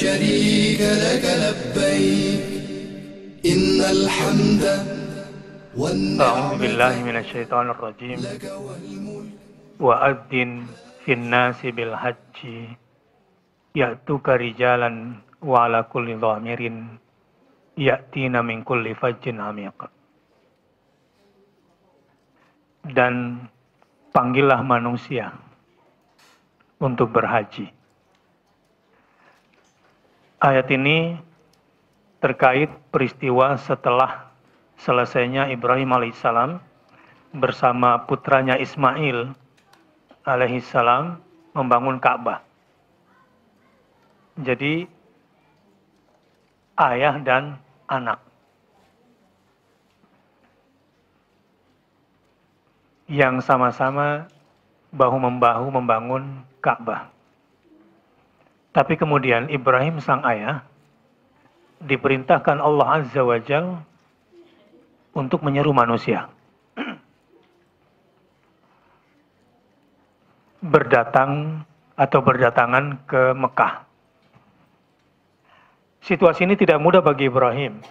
شريك لك لبيك إن الحمد أعوذ بالله من الشيطان الرجيم وأذن في الناس بالحج يأتوك رجالا وعلى كل ضامر يأتينا من كل فج عميق dan panggillah manusia untuk berhaji Ayat ini terkait peristiwa setelah selesainya Ibrahim alaihissalam bersama putranya Ismail alaihissalam membangun Ka'bah. Jadi ayah dan anak. Yang sama-sama bahu-membahu membangun Ka'bah. Tapi kemudian Ibrahim sang ayah diperintahkan Allah Azza wa Jal untuk menyeru manusia. Berdatang atau berdatangan ke Mekah. Situasi ini tidak mudah bagi Ibrahim.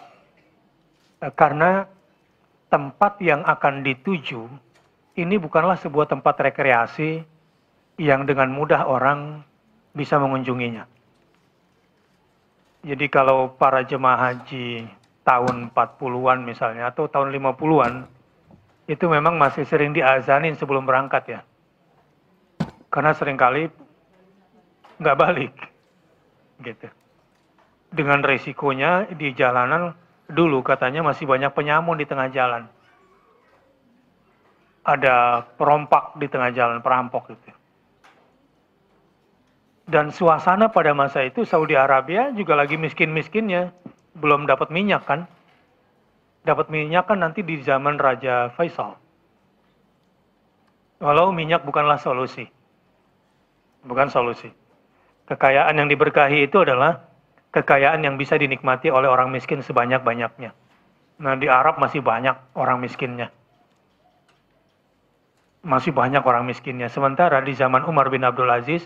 Karena tempat yang akan dituju ini bukanlah sebuah tempat rekreasi yang dengan mudah orang bisa mengunjunginya. Jadi kalau para jemaah haji tahun 40-an misalnya atau tahun 50-an itu memang masih sering diazanin sebelum berangkat ya. Karena seringkali nggak balik gitu. Dengan resikonya di jalanan dulu katanya masih banyak penyamun di tengah jalan. Ada perompak di tengah jalan, perampok gitu dan suasana pada masa itu Saudi Arabia juga lagi miskin-miskinnya, belum dapat minyak kan? Dapat minyak kan nanti di zaman Raja Faisal. Walau minyak bukanlah solusi. Bukan solusi. Kekayaan yang diberkahi itu adalah kekayaan yang bisa dinikmati oleh orang miskin sebanyak-banyaknya. Nah, di Arab masih banyak orang miskinnya. Masih banyak orang miskinnya. Sementara di zaman Umar bin Abdul Aziz,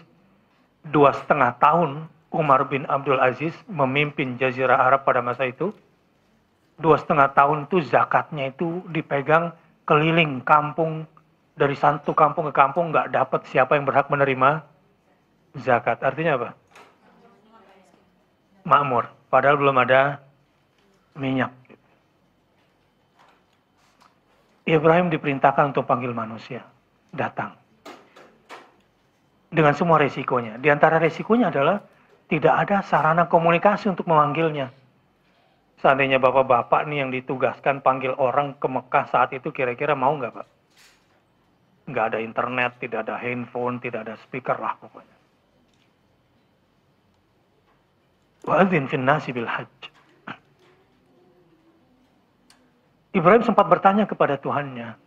dua setengah tahun Umar bin Abdul Aziz memimpin Jazirah Arab pada masa itu, dua setengah tahun itu zakatnya itu dipegang keliling kampung dari satu kampung ke kampung nggak dapat siapa yang berhak menerima zakat. Artinya apa? Makmur. Padahal belum ada minyak. Ibrahim diperintahkan untuk panggil manusia datang dengan semua resikonya. Di antara resikonya adalah tidak ada sarana komunikasi untuk memanggilnya. Seandainya bapak-bapak nih yang ditugaskan panggil orang ke Mekah saat itu kira-kira mau nggak Pak? Nggak ada internet, tidak ada handphone, tidak ada speaker lah pokoknya. Wa'adzin finnasi bil hajj. Ibrahim sempat bertanya kepada Tuhannya,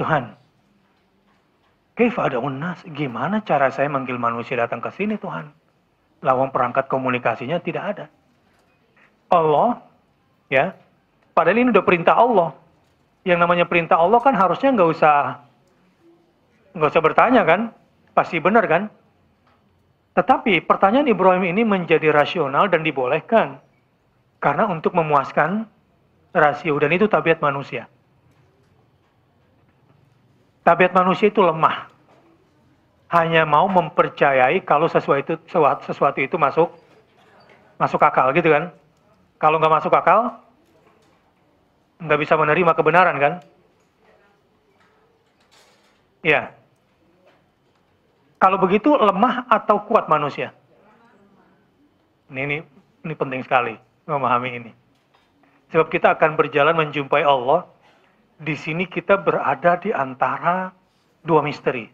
Tuhan, nas? Gimana cara saya manggil manusia datang ke sini Tuhan? Lawang perangkat komunikasinya tidak ada. Allah, ya, padahal ini udah perintah Allah. Yang namanya perintah Allah kan harusnya nggak usah nggak usah bertanya kan, pasti benar kan? Tetapi pertanyaan Ibrahim ini menjadi rasional dan dibolehkan karena untuk memuaskan rasio dan itu tabiat manusia. Tabiat manusia itu lemah hanya mau mempercayai kalau sesuatu itu sesuatu itu masuk masuk akal gitu kan. Kalau nggak masuk akal, nggak bisa menerima kebenaran kan? Ya. Kalau begitu lemah atau kuat manusia? Ini ini, ini penting sekali memahami ini. Sebab kita akan berjalan menjumpai Allah. Di sini kita berada di antara dua misteri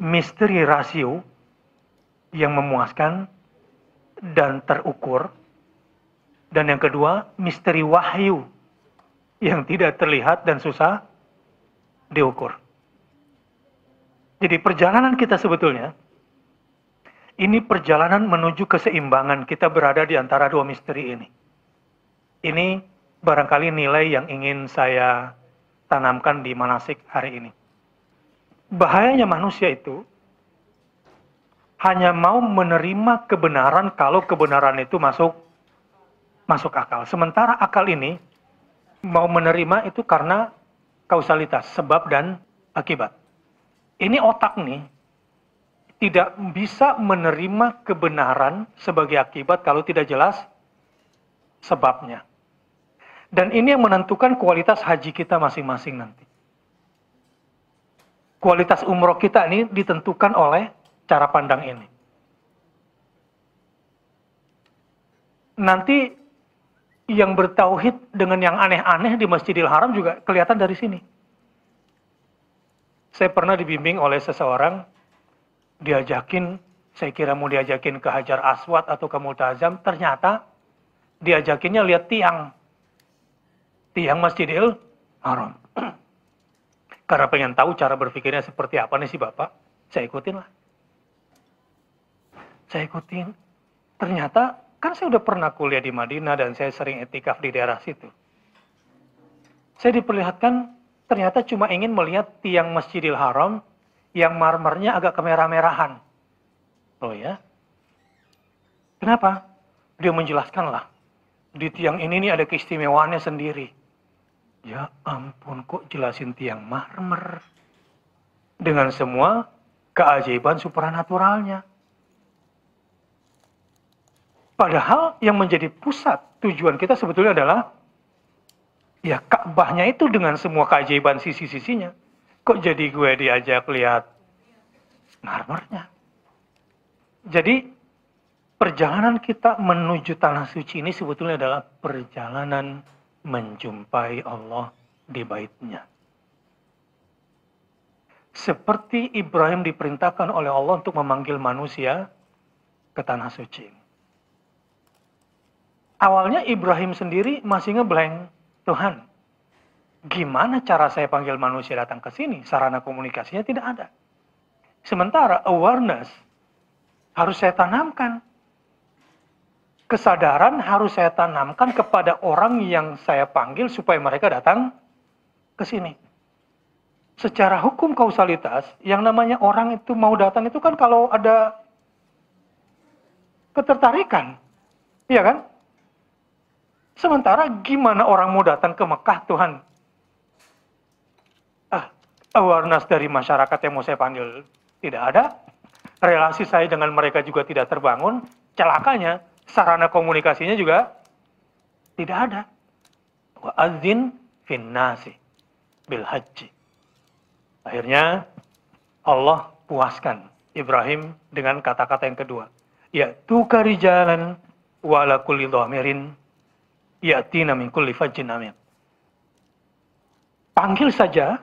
misteri rasio yang memuaskan dan terukur. Dan yang kedua, misteri wahyu yang tidak terlihat dan susah diukur. Jadi perjalanan kita sebetulnya, ini perjalanan menuju keseimbangan kita berada di antara dua misteri ini. Ini barangkali nilai yang ingin saya tanamkan di manasik hari ini bahayanya manusia itu hanya mau menerima kebenaran kalau kebenaran itu masuk masuk akal. Sementara akal ini mau menerima itu karena kausalitas, sebab dan akibat. Ini otak nih tidak bisa menerima kebenaran sebagai akibat kalau tidak jelas sebabnya. Dan ini yang menentukan kualitas haji kita masing-masing nanti kualitas umroh kita ini ditentukan oleh cara pandang ini. Nanti yang bertauhid dengan yang aneh-aneh di Masjidil Haram juga kelihatan dari sini. Saya pernah dibimbing oleh seseorang, diajakin, saya kira mau diajakin ke Hajar Aswad atau ke Multazam, ternyata diajakinnya lihat tiang. Tiang Masjidil Haram Karena pengen tahu cara berpikirnya seperti apa nih si Bapak. Saya ikutin lah. Saya ikutin. Ternyata kan saya udah pernah kuliah di Madinah dan saya sering etikaf di daerah situ. Saya diperlihatkan ternyata cuma ingin melihat tiang Masjidil Haram yang marmernya agak kemerah-merahan. Oh ya. Kenapa? Dia lah. Di tiang ini nih ada keistimewaannya sendiri Ya ampun, kok jelasin tiang marmer. Dengan semua keajaiban supranaturalnya. Padahal yang menjadi pusat tujuan kita sebetulnya adalah ya Ka'bahnya itu dengan semua keajaiban sisi-sisinya. Kok jadi gue diajak lihat marmernya? Jadi perjalanan kita menuju tanah suci ini sebetulnya adalah perjalanan menjumpai Allah di baitnya. Seperti Ibrahim diperintahkan oleh Allah untuk memanggil manusia ke tanah suci. Awalnya Ibrahim sendiri masih ngeblank. Tuhan, gimana cara saya panggil manusia datang ke sini? Sarana komunikasinya tidak ada. Sementara awareness harus saya tanamkan kesadaran harus saya tanamkan kepada orang yang saya panggil supaya mereka datang ke sini. Secara hukum kausalitas, yang namanya orang itu mau datang itu kan kalau ada ketertarikan. Iya kan? Sementara gimana orang mau datang ke Mekah Tuhan? Ah, awareness dari masyarakat yang mau saya panggil tidak ada. Relasi saya dengan mereka juga tidak terbangun. Celakanya, sarana komunikasinya juga tidak ada. Wa azin finnasi bil haji. Akhirnya Allah puaskan Ibrahim dengan kata-kata yang kedua. Ya tukar jalan wala kulli dhamirin yatina min kulli fajjin amin. Panggil saja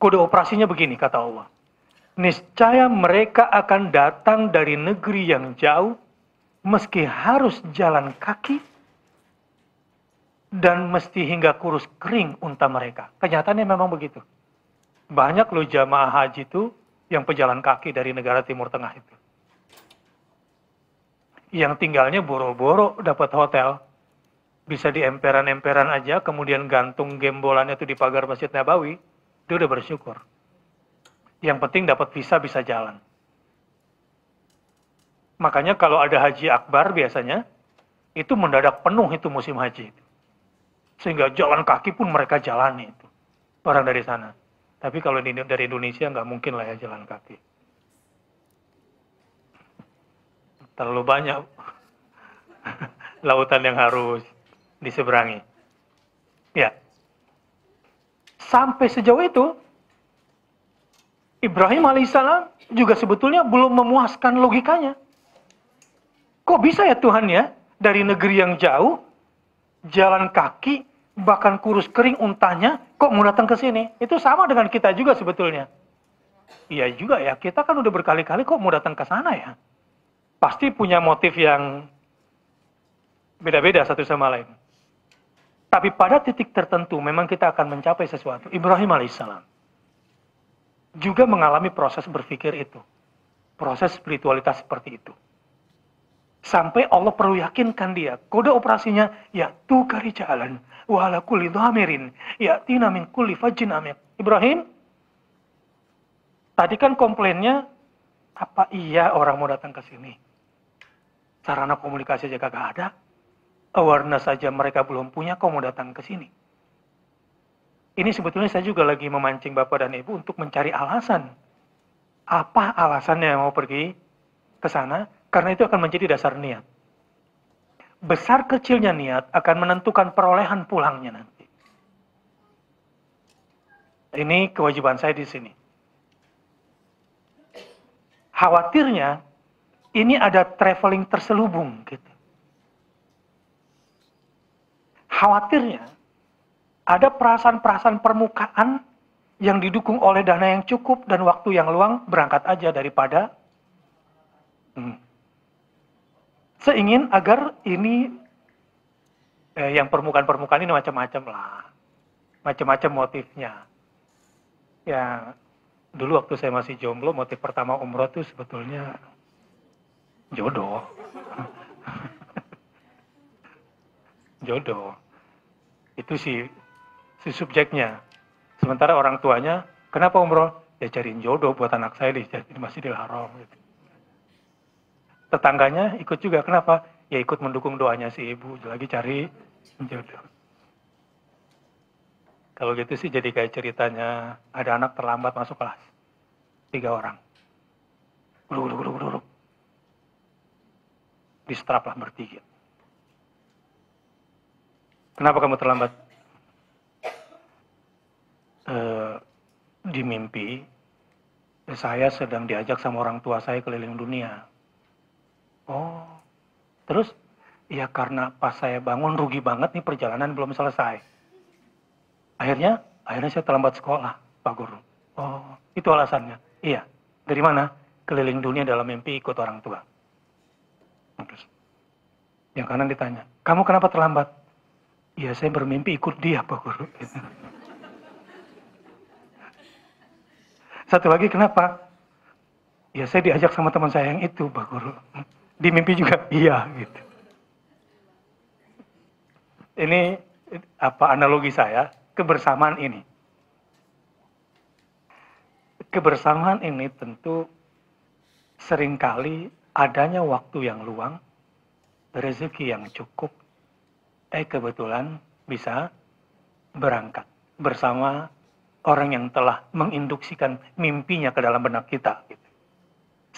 kode operasinya begini kata Allah. Niscaya mereka akan datang dari negeri yang jauh meski harus jalan kaki dan mesti hingga kurus kering unta mereka. Kenyataannya memang begitu. Banyak loh jamaah haji itu yang pejalan kaki dari negara Timur Tengah itu. Yang tinggalnya boro-boro dapat hotel, bisa di emperan-emperan aja, kemudian gantung gembolannya itu di pagar Masjid Nabawi, dia udah bersyukur. Yang penting dapat visa bisa jalan. Makanya kalau ada haji akbar biasanya, itu mendadak penuh itu musim haji. Sehingga jalan kaki pun mereka jalani itu. Orang dari sana. Tapi kalau dari Indonesia nggak mungkin lah ya jalan kaki. Terlalu banyak lautan yang harus diseberangi. Ya. Sampai sejauh itu, Ibrahim alaihissalam juga sebetulnya belum memuaskan logikanya. Kok bisa ya Tuhan ya, dari negeri yang jauh, jalan kaki, bahkan kurus kering untanya, kok mau datang ke sini? Itu sama dengan kita juga sebetulnya. Iya juga ya, kita kan udah berkali-kali kok mau datang ke sana ya. Pasti punya motif yang beda-beda satu sama lain. Tapi pada titik tertentu memang kita akan mencapai sesuatu. Ibrahim alaihissalam juga mengalami proses berpikir itu. Proses spiritualitas seperti itu sampai Allah perlu yakinkan dia. Kode operasinya ya tu jalan wa ala kulli dhamirin ya tina min kulli fajin amin. Ibrahim tadi kan komplainnya apa iya orang mau datang ke sini? Sarana komunikasi aja kagak ada. warna saja mereka belum punya kok mau datang ke sini. Ini sebetulnya saya juga lagi memancing Bapak dan Ibu untuk mencari alasan. Apa alasannya mau pergi ke sana? Karena itu akan menjadi dasar niat. Besar kecilnya niat akan menentukan perolehan pulangnya nanti. Ini kewajiban saya di sini. Khawatirnya ini ada traveling terselubung gitu. Khawatirnya ada perasaan-perasaan permukaan yang didukung oleh dana yang cukup dan waktu yang luang berangkat aja daripada hmm, saya ingin agar ini eh, yang permukaan-permukaan ini macam-macam lah, macam-macam motifnya. Ya dulu waktu saya masih jomblo, motif pertama umroh itu sebetulnya jodoh. jodoh. Itu si, si subjeknya. Sementara orang tuanya, kenapa umroh? Ya cariin jodoh buat anak saya di Masjidil Haram. Gitu tetangganya ikut juga. Kenapa? Ya ikut mendukung doanya si ibu lagi cari jodoh. Kalau gitu sih jadi kayak ceritanya ada anak terlambat masuk kelas. Tiga orang. Guru, guru, guru, di Distrap lah bertiga. Kenapa kamu terlambat? E, di mimpi, saya sedang diajak sama orang tua saya keliling dunia Oh, terus ya karena pas saya bangun rugi banget nih perjalanan belum selesai. Akhirnya, akhirnya saya terlambat sekolah, Pak Guru. Oh, itu alasannya. Iya. Dari mana? Keliling dunia dalam mimpi ikut orang tua. Nah, terus, yang kanan ditanya, kamu kenapa terlambat? Iya, saya bermimpi ikut dia, Pak Guru. Satu lagi kenapa? Ya saya diajak sama teman saya yang itu, Pak Guru. Di mimpi juga iya gitu. Ini apa analogi saya kebersamaan ini. Kebersamaan ini tentu seringkali adanya waktu yang luang, rezeki yang cukup, eh kebetulan bisa berangkat bersama orang yang telah menginduksikan mimpinya ke dalam benak kita. Gitu.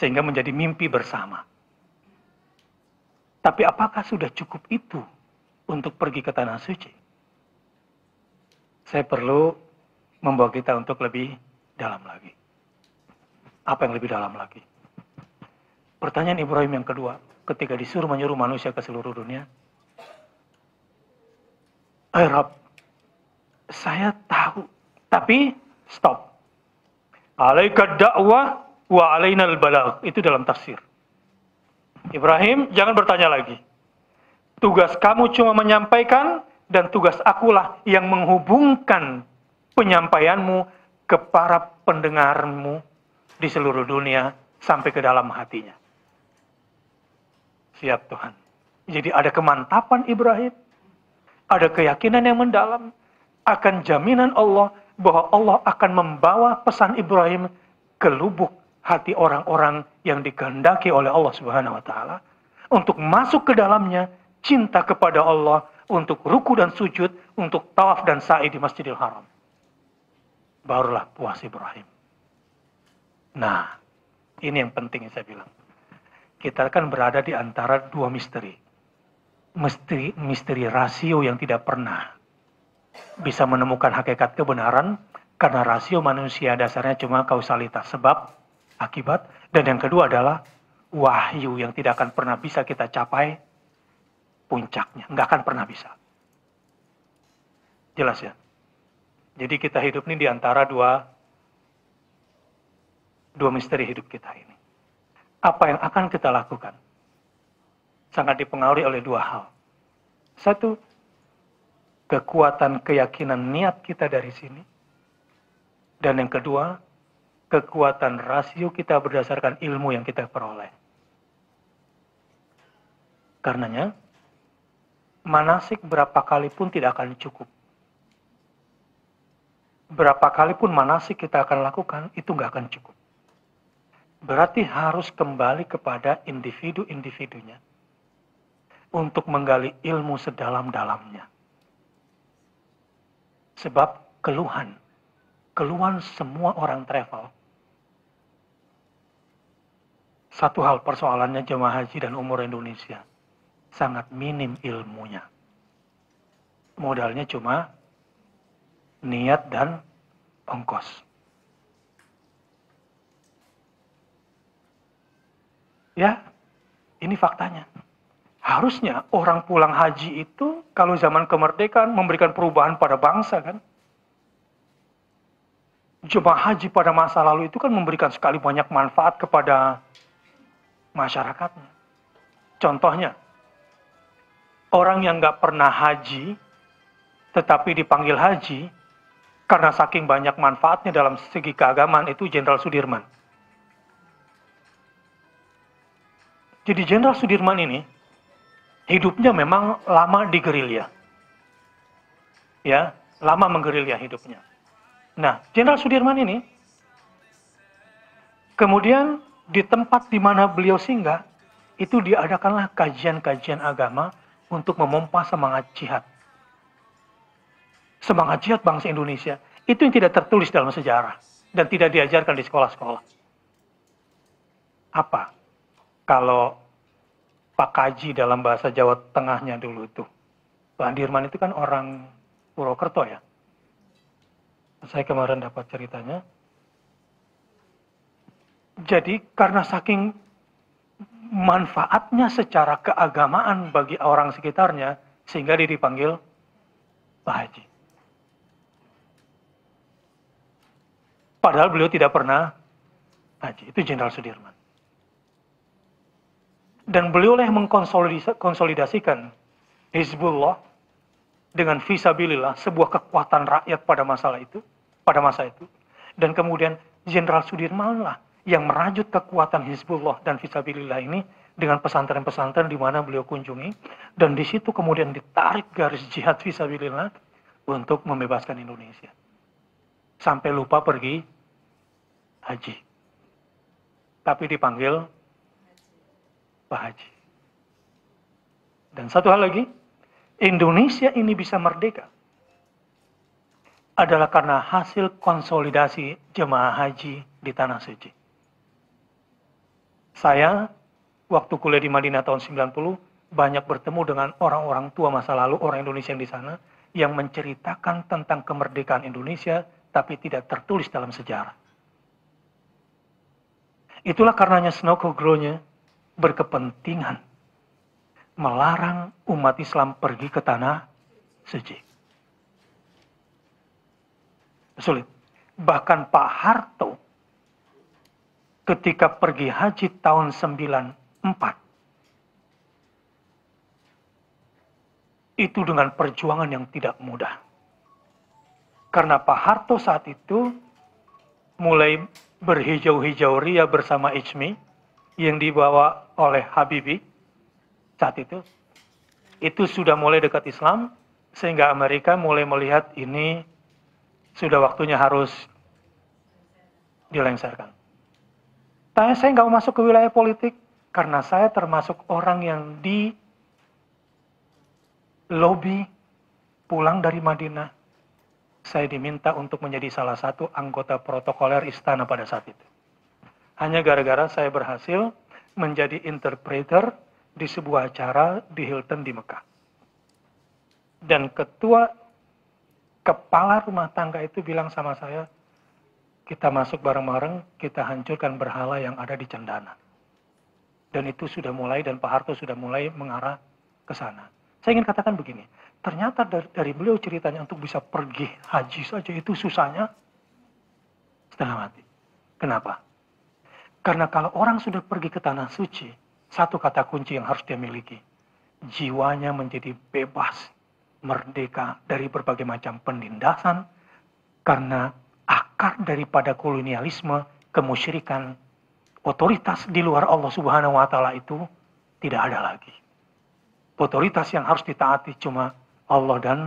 Sehingga menjadi mimpi bersama. Tapi apakah sudah cukup itu untuk pergi ke tanah suci? Saya perlu membawa kita untuk lebih dalam lagi. Apa yang lebih dalam lagi? Pertanyaan Ibrahim yang kedua, ketika disuruh menyuruh manusia ke seluruh dunia, Hai eh, Rob, saya tahu, tapi stop. Alaika dakwah wa alainal al-balagh. Itu dalam tafsir. Ibrahim, jangan bertanya lagi. Tugas kamu cuma menyampaikan dan tugas akulah yang menghubungkan penyampaianmu ke para pendengarmu di seluruh dunia sampai ke dalam hatinya. Siap Tuhan. Jadi ada kemantapan Ibrahim, ada keyakinan yang mendalam akan jaminan Allah bahwa Allah akan membawa pesan Ibrahim ke lubuk hati orang-orang yang dikehendaki oleh Allah Subhanahu wa taala untuk masuk ke dalamnya cinta kepada Allah untuk ruku dan sujud, untuk tawaf dan sa'i di Masjidil Haram. Barulah puas Ibrahim. Nah, ini yang penting yang saya bilang. Kita kan berada di antara dua misteri. Misteri, misteri rasio yang tidak pernah bisa menemukan hakikat kebenaran karena rasio manusia dasarnya cuma kausalitas sebab akibat, dan yang kedua adalah wahyu yang tidak akan pernah bisa kita capai puncaknya. Nggak akan pernah bisa. Jelas ya? Jadi kita hidup ini di antara dua, dua misteri hidup kita ini. Apa yang akan kita lakukan? Sangat dipengaruhi oleh dua hal. Satu, kekuatan keyakinan niat kita dari sini. Dan yang kedua, kekuatan rasio kita berdasarkan ilmu yang kita peroleh. Karenanya, manasik berapa kali pun tidak akan cukup. Berapa kali pun manasik kita akan lakukan, itu nggak akan cukup. Berarti harus kembali kepada individu-individunya untuk menggali ilmu sedalam-dalamnya. Sebab keluhan, keluhan semua orang travel satu hal persoalannya jemaah haji dan umur Indonesia. Sangat minim ilmunya. Modalnya cuma niat dan ongkos. Ya, ini faktanya. Harusnya orang pulang haji itu kalau zaman kemerdekaan memberikan perubahan pada bangsa kan. Jemaah haji pada masa lalu itu kan memberikan sekali banyak manfaat kepada masyarakatnya. Contohnya, orang yang nggak pernah haji, tetapi dipanggil haji, karena saking banyak manfaatnya dalam segi keagamaan itu Jenderal Sudirman. Jadi Jenderal Sudirman ini hidupnya memang lama di gerilya. Ya, lama menggerilya hidupnya. Nah, Jenderal Sudirman ini kemudian di tempat di mana beliau singgah, itu diadakanlah kajian-kajian agama untuk memompa semangat jihad. Semangat jihad bangsa Indonesia, itu yang tidak tertulis dalam sejarah dan tidak diajarkan di sekolah-sekolah. Apa? Kalau Pak Kaji dalam bahasa Jawa Tengahnya dulu itu. Pak Dirman itu kan orang Purwokerto ya. Saya kemarin dapat ceritanya, jadi karena saking manfaatnya secara keagamaan bagi orang sekitarnya, sehingga dia dipanggil Pak Haji. Padahal beliau tidak pernah haji. Itu Jenderal Sudirman. Dan beliau lah mengkonsolidasikan Hizbullah dengan visabilillah sebuah kekuatan rakyat pada masalah itu, pada masa itu. Dan kemudian Jenderal Sudirman lah yang merajut kekuatan Hizbullah dan Fisabilillah ini dengan pesantren-pesantren di mana beliau kunjungi dan di situ kemudian ditarik garis jihad Fisabilillah untuk membebaskan Indonesia. Sampai lupa pergi haji. Tapi dipanggil Pak Haji. Dan satu hal lagi, Indonesia ini bisa merdeka adalah karena hasil konsolidasi jemaah haji di tanah suci. Saya waktu kuliah di Madinah tahun 90 banyak bertemu dengan orang-orang tua masa lalu, orang Indonesia yang di sana yang menceritakan tentang kemerdekaan Indonesia tapi tidak tertulis dalam sejarah. Itulah karenanya Snokogro-nya berkepentingan melarang umat Islam pergi ke tanah suci. Sulit. Bahkan Pak Harto ketika pergi haji tahun 94. itu dengan perjuangan yang tidak mudah. Karena Pak Harto saat itu mulai berhijau-hijau ria bersama Ijmi yang dibawa oleh Habibi saat itu. Itu sudah mulai dekat Islam sehingga Amerika mulai melihat ini sudah waktunya harus dilengsarkan. Saya saya nggak mau masuk ke wilayah politik karena saya termasuk orang yang di lobby pulang dari Madinah. Saya diminta untuk menjadi salah satu anggota protokoler istana pada saat itu. Hanya gara-gara saya berhasil menjadi interpreter di sebuah acara di Hilton di Mekah. Dan ketua kepala rumah tangga itu bilang sama saya, kita masuk bareng-bareng, kita hancurkan berhala yang ada di Cendana. Dan itu sudah mulai dan Pak Harto sudah mulai mengarah ke sana. Saya ingin katakan begini, ternyata dari, beliau ceritanya untuk bisa pergi haji saja itu susahnya setengah mati. Kenapa? Karena kalau orang sudah pergi ke tanah suci, satu kata kunci yang harus dia miliki. Jiwanya menjadi bebas, merdeka dari berbagai macam penindasan, karena akar daripada kolonialisme, kemusyrikan, otoritas di luar Allah Subhanahu wa taala itu tidak ada lagi. Otoritas yang harus ditaati cuma Allah dan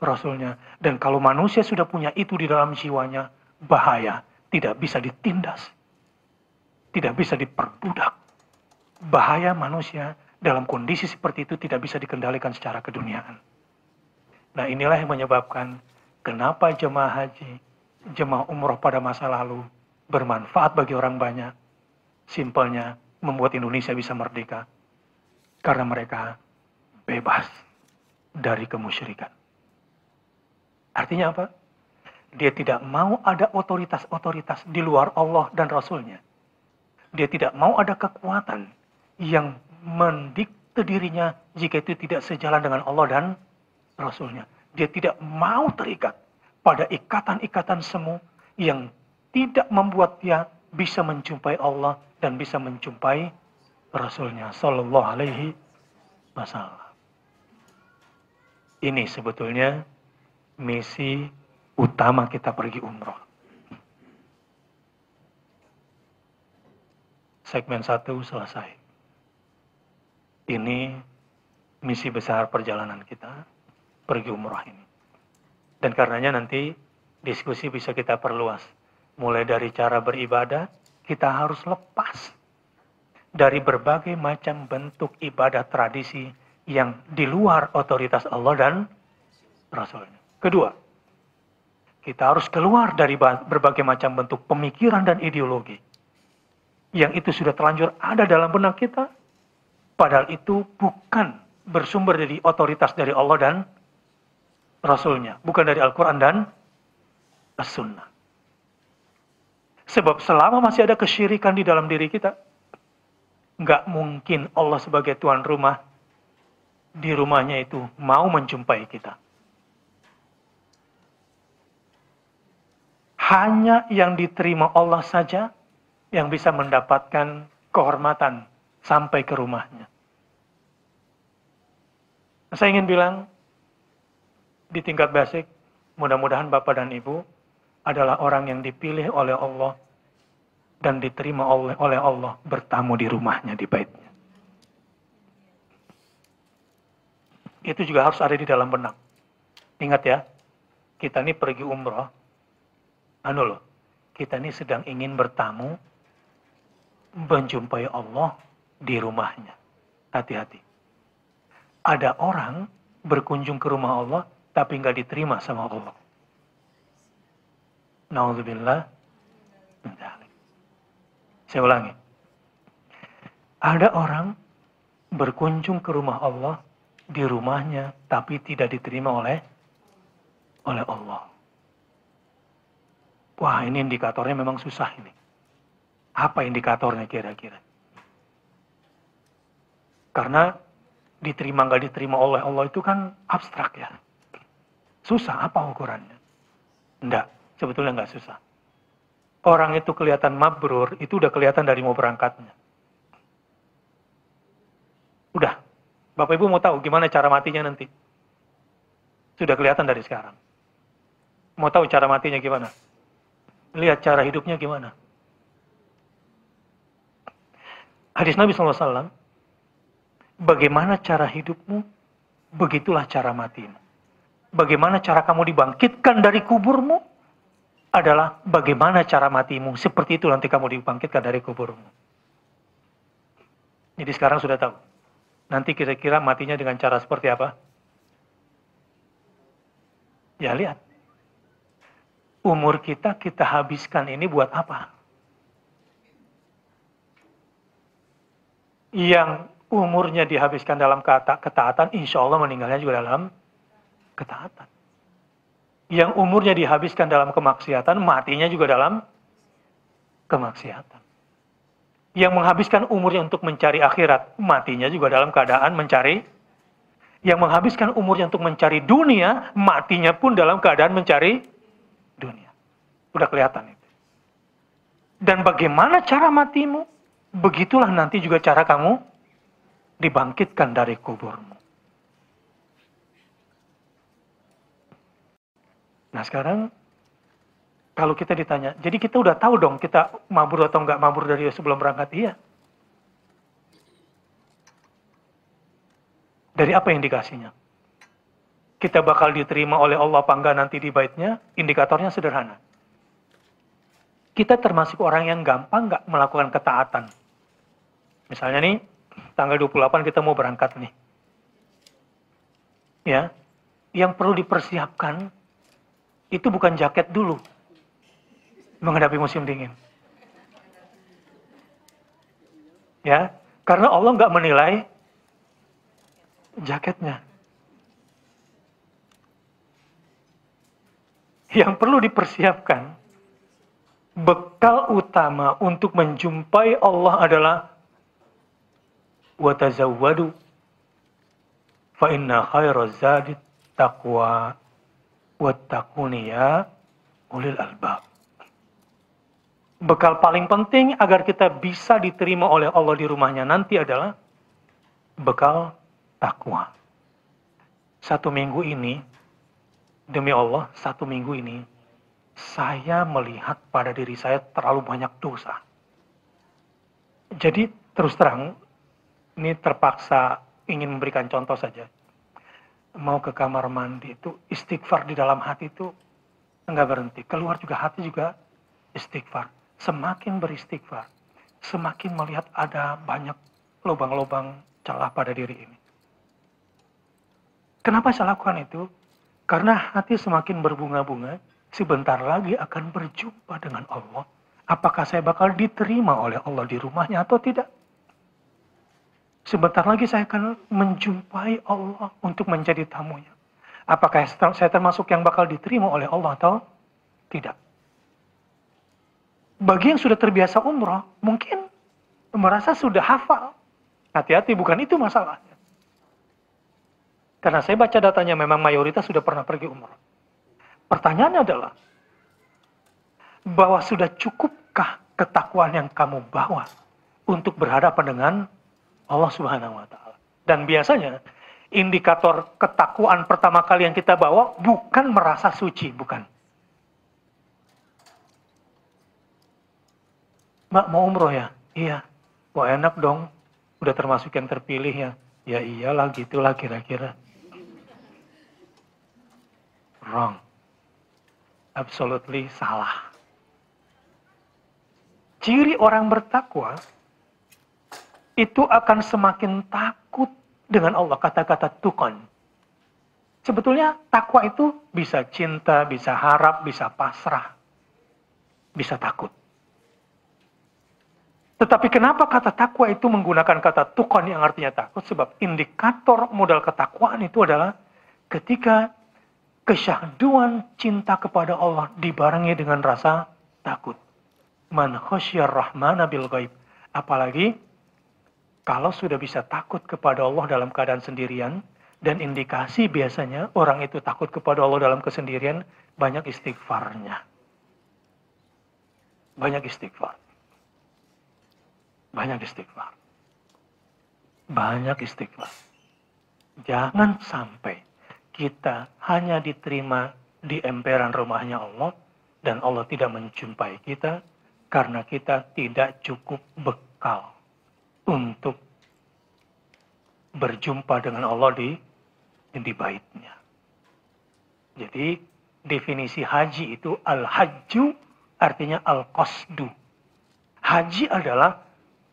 Rasulnya. Dan kalau manusia sudah punya itu di dalam jiwanya, bahaya. Tidak bisa ditindas. Tidak bisa diperbudak. Bahaya manusia dalam kondisi seperti itu tidak bisa dikendalikan secara keduniaan. Nah inilah yang menyebabkan kenapa jemaah haji jemaah umroh pada masa lalu bermanfaat bagi orang banyak. Simpelnya membuat Indonesia bisa merdeka. Karena mereka bebas dari kemusyrikan. Artinya apa? Dia tidak mau ada otoritas-otoritas di luar Allah dan Rasulnya. Dia tidak mau ada kekuatan yang mendikte dirinya jika itu tidak sejalan dengan Allah dan Rasulnya. Dia tidak mau terikat pada ikatan-ikatan semu yang tidak membuat dia bisa menjumpai Allah dan bisa menjumpai Rasulnya Sallallahu Alaihi Wasallam. Ini sebetulnya misi utama kita pergi umroh. Segmen satu selesai. Ini misi besar perjalanan kita pergi umroh ini. Dan karenanya nanti diskusi bisa kita perluas. Mulai dari cara beribadah, kita harus lepas dari berbagai macam bentuk ibadah tradisi yang di luar otoritas Allah dan Rasulnya. Kedua, kita harus keluar dari berbagai macam bentuk pemikiran dan ideologi yang itu sudah terlanjur ada dalam benak kita, padahal itu bukan bersumber dari otoritas dari Allah dan Rasulnya, bukan dari Al-Quran dan As-Sunnah. Sebab selama masih ada kesyirikan di dalam diri kita, nggak mungkin Allah sebagai tuan rumah di rumahnya itu mau menjumpai kita. Hanya yang diterima Allah saja yang bisa mendapatkan kehormatan sampai ke rumahnya. Saya ingin bilang, di tingkat basic, mudah-mudahan Bapak dan Ibu adalah orang yang dipilih oleh Allah dan diterima oleh oleh Allah bertamu di rumahnya di baitnya. Itu juga harus ada di dalam benak. Ingat ya, kita ini pergi umroh, anu loh, kita ini sedang ingin bertamu, menjumpai Allah di rumahnya. Hati-hati. Ada orang berkunjung ke rumah Allah, tapi nggak diterima sama Allah. Nauzubillah. Saya ulangi. Ada orang berkunjung ke rumah Allah di rumahnya tapi tidak diterima oleh oleh Allah. Wah, ini indikatornya memang susah ini. Apa indikatornya kira-kira? Karena diterima nggak diterima oleh Allah itu kan abstrak ya. Susah apa ukurannya? Enggak, sebetulnya enggak susah. Orang itu kelihatan mabrur, itu udah kelihatan dari mau berangkatnya. Udah. Bapak Ibu mau tahu gimana cara matinya nanti? Sudah kelihatan dari sekarang. Mau tahu cara matinya gimana? Lihat cara hidupnya gimana. Hadis Nabi SAW, bagaimana cara hidupmu, begitulah cara matimu bagaimana cara kamu dibangkitkan dari kuburmu adalah bagaimana cara matimu. Seperti itu nanti kamu dibangkitkan dari kuburmu. Jadi sekarang sudah tahu. Nanti kira-kira matinya dengan cara seperti apa? Ya lihat. Umur kita kita habiskan ini buat apa? Yang umurnya dihabiskan dalam kata ketaatan, insya Allah meninggalnya juga dalam ketaatan. Yang umurnya dihabiskan dalam kemaksiatan, matinya juga dalam kemaksiatan. Yang menghabiskan umurnya untuk mencari akhirat, matinya juga dalam keadaan mencari. Yang menghabiskan umurnya untuk mencari dunia, matinya pun dalam keadaan mencari dunia. Udah kelihatan itu. Dan bagaimana cara matimu? Begitulah nanti juga cara kamu dibangkitkan dari kuburmu. Nah sekarang kalau kita ditanya, jadi kita udah tahu dong kita mabur atau nggak mabur dari sebelum berangkat, iya. Dari apa indikasinya? Kita bakal diterima oleh Allah apa enggak nanti di baitnya, indikatornya sederhana. Kita termasuk orang yang gampang nggak melakukan ketaatan. Misalnya nih, tanggal 28 kita mau berangkat nih. Ya, yang perlu dipersiapkan itu bukan jaket dulu menghadapi musim dingin. Ya, karena Allah nggak menilai jaketnya. Yang perlu dipersiapkan bekal utama untuk menjumpai Allah adalah watazawadu fa inna khairaz taqwa Wattakuni ya ulil albab. Bekal paling penting agar kita bisa diterima oleh Allah di rumahnya nanti adalah bekal takwa. Satu minggu ini, demi Allah, satu minggu ini, saya melihat pada diri saya terlalu banyak dosa. Jadi terus terang, ini terpaksa ingin memberikan contoh saja mau ke kamar mandi itu istighfar di dalam hati itu enggak berhenti. Keluar juga hati juga istighfar. Semakin beristighfar, semakin melihat ada banyak lubang-lubang celah pada diri ini. Kenapa saya lakukan itu? Karena hati semakin berbunga-bunga, sebentar lagi akan berjumpa dengan Allah. Apakah saya bakal diterima oleh Allah di rumahnya atau tidak? Sebentar lagi saya akan menjumpai Allah untuk menjadi tamunya. Apakah saya termasuk yang bakal diterima oleh Allah atau tidak? Bagi yang sudah terbiasa umroh, mungkin merasa sudah hafal. Hati-hati, bukan itu masalahnya. Karena saya baca datanya memang mayoritas sudah pernah pergi umroh. Pertanyaannya adalah, bahwa sudah cukupkah ketakuan yang kamu bawa untuk berhadapan dengan Allah Subhanahu wa taala. Dan biasanya indikator ketakuan pertama kali yang kita bawa bukan merasa suci, bukan. Mbak mau umroh ya? Iya. Wah enak dong. Udah termasuk yang terpilih ya. Ya iyalah gitulah kira-kira. Wrong. Absolutely salah. Ciri orang bertakwa itu akan semakin takut dengan Allah. Kata-kata tukon. Sebetulnya takwa itu bisa cinta, bisa harap, bisa pasrah, bisa takut. Tetapi kenapa kata takwa itu menggunakan kata tukon yang artinya takut? Sebab indikator modal ketakwaan itu adalah ketika kesyahduan cinta kepada Allah dibarengi dengan rasa takut. Man khosyar rahmana bil ghaib. Apalagi kalau sudah bisa takut kepada Allah dalam keadaan sendirian, dan indikasi biasanya orang itu takut kepada Allah dalam kesendirian, banyak istighfarnya. Banyak istighfar. Banyak istighfar. Banyak istighfar. Jangan sampai kita hanya diterima di emperan rumahnya Allah dan Allah tidak menjumpai kita karena kita tidak cukup bekal untuk berjumpa dengan Allah di inti baitnya. Jadi definisi haji itu al-hajju artinya al-qasdu. Haji adalah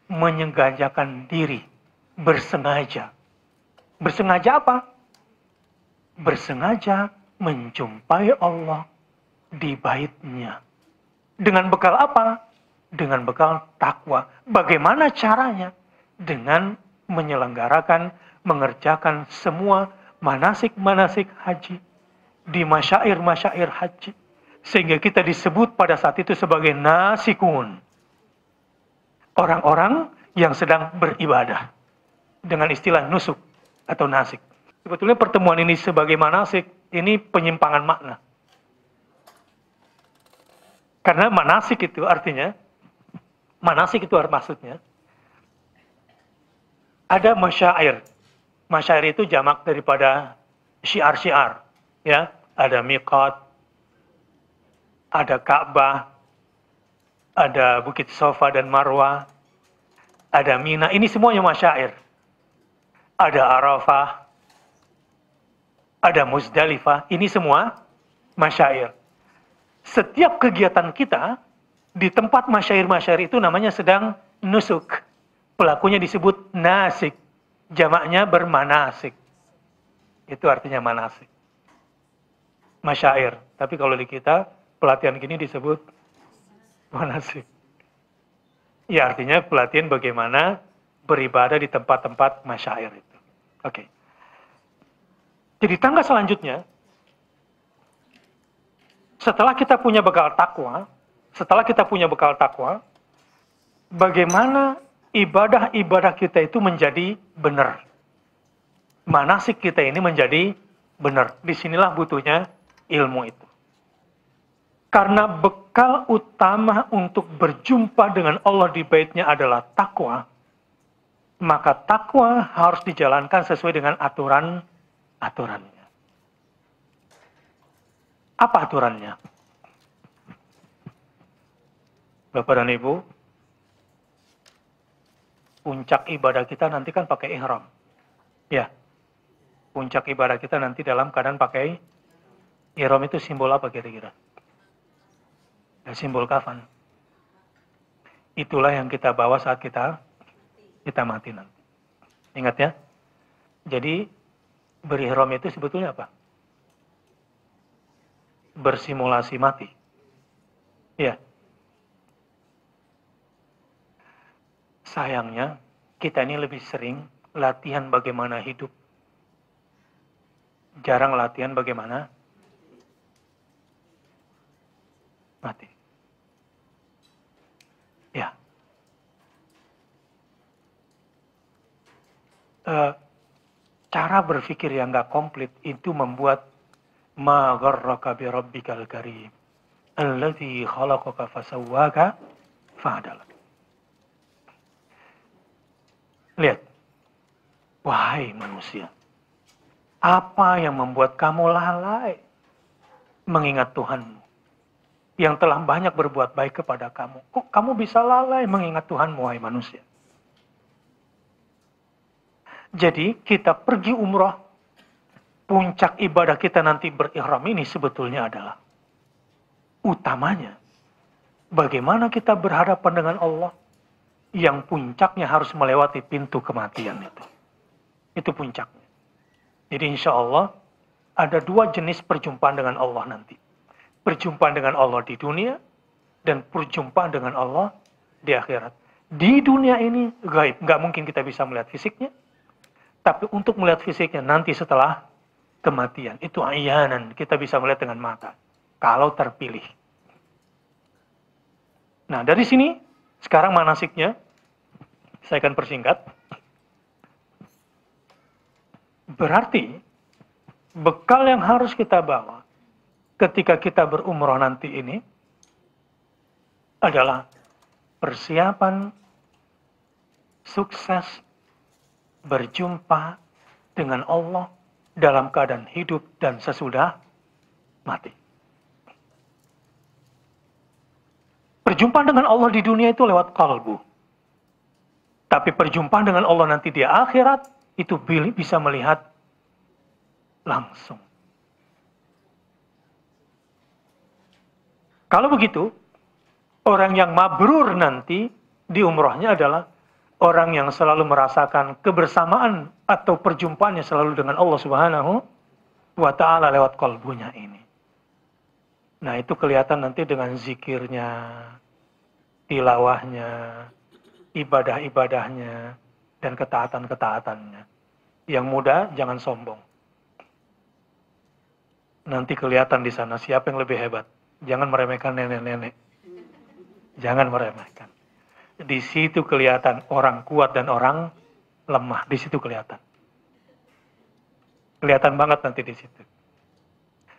menyengajakan diri, bersengaja. Bersengaja apa? Bersengaja menjumpai Allah di baitnya. Dengan bekal apa? Dengan bekal takwa. Bagaimana caranya? dengan menyelenggarakan, mengerjakan semua manasik-manasik haji di masyair-masyair haji. Sehingga kita disebut pada saat itu sebagai nasikun. Orang-orang yang sedang beribadah. Dengan istilah nusuk atau nasik. Sebetulnya pertemuan ini sebagai manasik, ini penyimpangan makna. Karena manasik itu artinya, manasik itu maksudnya, ada masyair. Masyair itu jamak daripada syiar-syiar. Ya, ada mikot, ada Ka'bah, ada Bukit Sofa dan Marwah, ada Mina, ini semuanya masyair. Ada Arafah, ada Muzdalifah, ini semua masyair. Setiap kegiatan kita di tempat masyair-masyair itu namanya sedang nusuk. Pelakunya disebut nasik. Jamaknya bermanasik. Itu artinya manasik. Masyair. Tapi kalau di kita, pelatihan gini disebut manasik. Ya artinya pelatihan bagaimana beribadah di tempat-tempat masyair itu. Oke. Jadi tangga selanjutnya, setelah kita punya bekal takwa, setelah kita punya bekal takwa, bagaimana ibadah-ibadah kita itu menjadi benar. Manasik kita ini menjadi benar. Disinilah butuhnya ilmu itu. Karena bekal utama untuk berjumpa dengan Allah di baitnya adalah takwa, maka takwa harus dijalankan sesuai dengan aturan-aturannya. Apa aturannya? Bapak dan Ibu, puncak ibadah kita nanti kan pakai ihram. Ya. Puncak ibadah kita nanti dalam keadaan pakai ihram itu simbol apa kira-kira? Ya, simbol kafan. Itulah yang kita bawa saat kita kita mati nanti. Ingat ya. Jadi berihram itu sebetulnya apa? Bersimulasi mati. Ya, Sayangnya, kita ini lebih sering latihan bagaimana hidup. Jarang latihan bagaimana mati. Ya. E, cara berpikir yang nggak komplit itu membuat ma gharraka bi rabbikal karim alladhi khalaqaka fasawwaka fa'adalak Lihat, wahai manusia, apa yang membuat kamu lalai mengingat Tuhanmu yang telah banyak berbuat baik kepada kamu? Kok kamu bisa lalai mengingat Tuhanmu, wahai manusia? Jadi kita pergi umroh, puncak ibadah kita nanti berihram ini sebetulnya adalah utamanya bagaimana kita berhadapan dengan Allah, yang puncaknya harus melewati pintu kematian itu. Itu puncaknya. Jadi insya Allah ada dua jenis perjumpaan dengan Allah nanti. Perjumpaan dengan Allah di dunia dan perjumpaan dengan Allah di akhirat. Di dunia ini gaib, nggak mungkin kita bisa melihat fisiknya. Tapi untuk melihat fisiknya nanti setelah kematian, itu ayanan kita bisa melihat dengan mata. Kalau terpilih. Nah dari sini sekarang manasiknya, saya akan persingkat. Berarti, bekal yang harus kita bawa ketika kita berumroh nanti ini adalah persiapan sukses berjumpa dengan Allah dalam keadaan hidup dan sesudah mati. Perjumpaan dengan Allah di dunia itu lewat kalbu. Tapi perjumpaan dengan Allah nanti di akhirat itu bisa melihat langsung. Kalau begitu, orang yang mabrur nanti di umrohnya adalah orang yang selalu merasakan kebersamaan atau perjumpaannya selalu dengan Allah Subhanahu wa taala lewat kalbunya ini. Nah itu kelihatan nanti dengan zikirnya, tilawahnya, ibadah-ibadahnya, dan ketaatan-ketaatannya. Yang muda jangan sombong. Nanti kelihatan di sana siapa yang lebih hebat. Jangan meremehkan nenek-nenek. Jangan meremehkan. Di situ kelihatan orang kuat dan orang lemah. Di situ kelihatan. Kelihatan banget nanti di situ.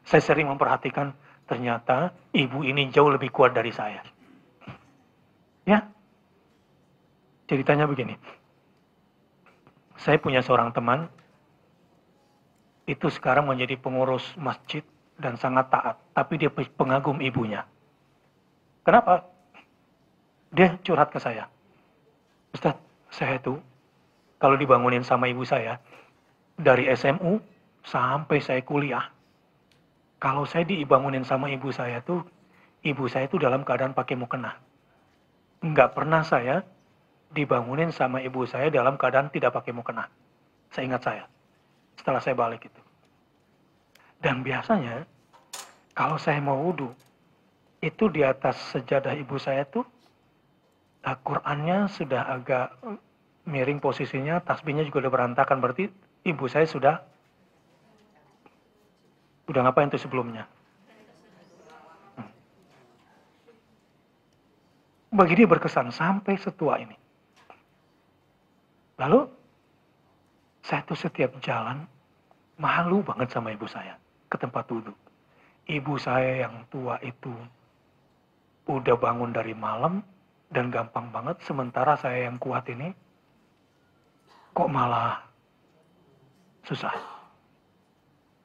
Saya sering memperhatikan Ternyata ibu ini jauh lebih kuat dari saya. Ya. Ceritanya begini. Saya punya seorang teman itu sekarang menjadi pengurus masjid dan sangat taat, tapi dia pengagum ibunya. Kenapa? Dia curhat ke saya. Ustaz, saya itu kalau dibangunin sama ibu saya dari SMU sampai saya kuliah kalau saya dibangunin sama ibu saya tuh, ibu saya tuh dalam keadaan pakai mukena. Enggak pernah saya dibangunin sama ibu saya dalam keadaan tidak pakai mukena. Seingat saya. Setelah saya balik itu. Dan biasanya, kalau saya mau wudhu, itu di atas sejadah ibu saya tuh, eh, Qurannya sudah agak eh, miring posisinya, tasbihnya juga udah berantakan. Berarti ibu saya sudah Udah ngapain tuh sebelumnya? Hmm. Bagi dia berkesan sampai setua ini. Lalu, saya tuh setiap jalan malu banget sama ibu saya ke tempat duduk. Ibu saya yang tua itu udah bangun dari malam dan gampang banget. Sementara saya yang kuat ini kok malah susah.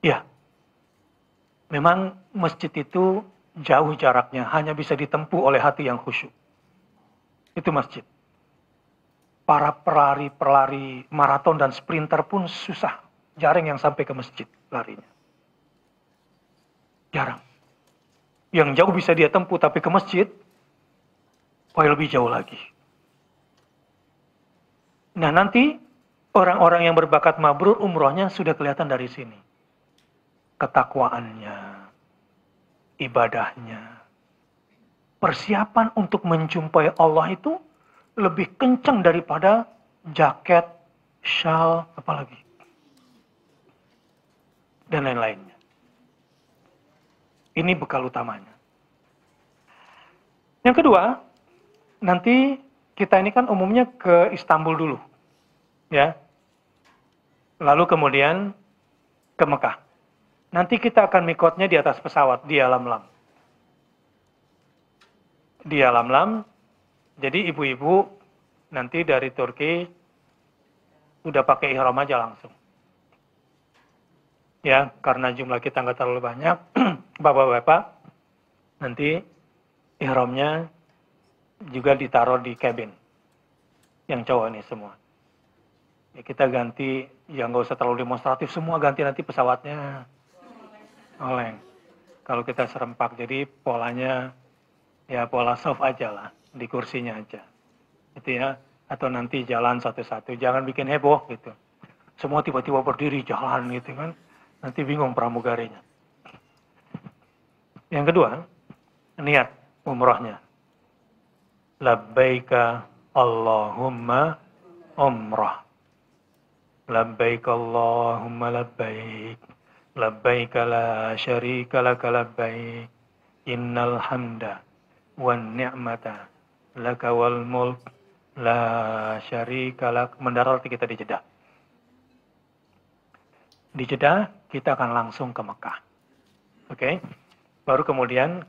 Ya, memang masjid itu jauh jaraknya, hanya bisa ditempuh oleh hati yang khusyuk. Itu masjid. Para pelari-pelari maraton dan sprinter pun susah. Jarang yang sampai ke masjid larinya. Jarang. Yang jauh bisa dia tempuh tapi ke masjid, wah lebih jauh lagi. Nah nanti orang-orang yang berbakat mabrur umrohnya sudah kelihatan dari sini ketakwaannya, ibadahnya. Persiapan untuk menjumpai Allah itu lebih kencang daripada jaket, shawl, apalagi. Dan lain-lainnya. Ini bekal utamanya. Yang kedua, nanti kita ini kan umumnya ke Istanbul dulu. Ya. Lalu kemudian ke Mekah. Nanti kita akan mikotnya di atas pesawat, di alam lam. Di alam lam, jadi ibu-ibu nanti dari Turki udah pakai ihram aja langsung. Ya, karena jumlah kita nggak terlalu banyak, bapak-bapak nanti ihramnya juga ditaruh di cabin. Yang cowok ini semua. Ya, kita ganti, ya nggak usah terlalu demonstratif, semua ganti nanti pesawatnya oleng kalau kita serempak. Jadi polanya ya pola soft aja lah di kursinya aja. Gitu ya. Atau nanti jalan satu-satu, jangan bikin heboh gitu. Semua tiba-tiba berdiri jalan gitu kan. Nanti bingung pramugarinya. Yang kedua, niat umrohnya. Labbaika Allahumma umrah. labbaika Allahumma labbaik syarika لا labbaik innal hamda wan ni'mata والنعمة wal mulk la syarika lak mendarat kita di Jeddah. Di Jeddah kita akan langsung ke Mekah. Oke. Okay? Baru kemudian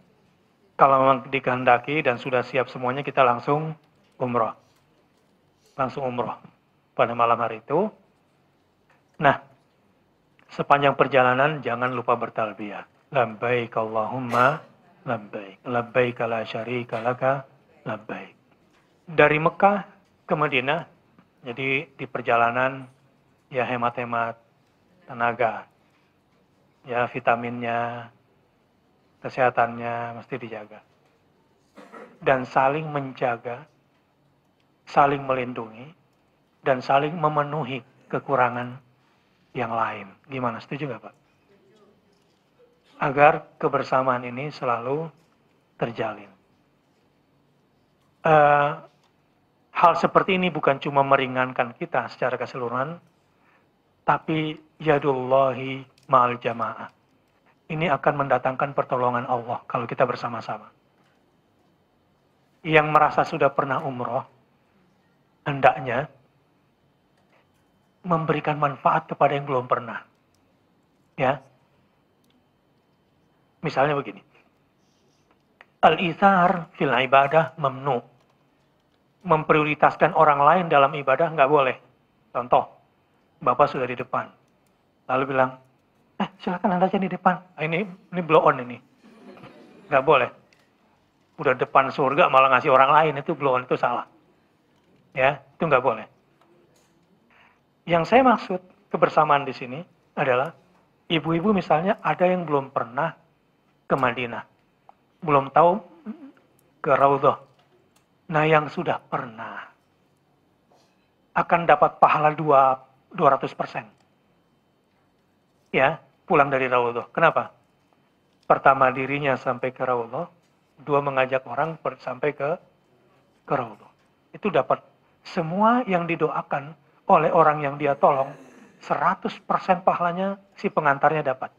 kalau memang dikehendaki dan sudah siap semuanya kita langsung umroh. Langsung umroh pada malam hari itu. Nah, sepanjang perjalanan jangan lupa bertalbiyah. Labbaik Allahumma labbaik. Labbaik la syarika laka labbaik. Dari Mekah ke Madinah, jadi di perjalanan ya hemat-hemat tenaga. Ya vitaminnya, kesehatannya mesti dijaga. Dan saling menjaga, saling melindungi, dan saling memenuhi kekurangan yang lain. Gimana? Setuju nggak Pak? Agar kebersamaan ini selalu terjalin. Uh, hal seperti ini bukan cuma meringankan kita secara keseluruhan, tapi yadullahi ma'al jamaah. Ini akan mendatangkan pertolongan Allah kalau kita bersama-sama. Yang merasa sudah pernah umroh, hendaknya memberikan manfaat kepada yang belum pernah. Ya. Misalnya begini. al ithar fil ibadah memnu. Memprioritaskan orang lain dalam ibadah nggak boleh. Contoh, Bapak sudah di depan. Lalu bilang, eh silakan Anda aja di depan. Ah, ini ini blow on ini. Nggak boleh. Udah depan surga malah ngasih orang lain, itu blow on, itu salah. Ya, itu nggak boleh yang saya maksud kebersamaan di sini adalah ibu-ibu misalnya ada yang belum pernah ke Madinah, belum tahu ke Raudhah. Nah, yang sudah pernah akan dapat pahala 200%. Ya, pulang dari Raudhah. Kenapa? Pertama dirinya sampai ke Raudhah, dua mengajak orang sampai ke ke Raudhah. Itu dapat semua yang didoakan oleh orang yang dia tolong, 100% pahalanya si pengantarnya dapat.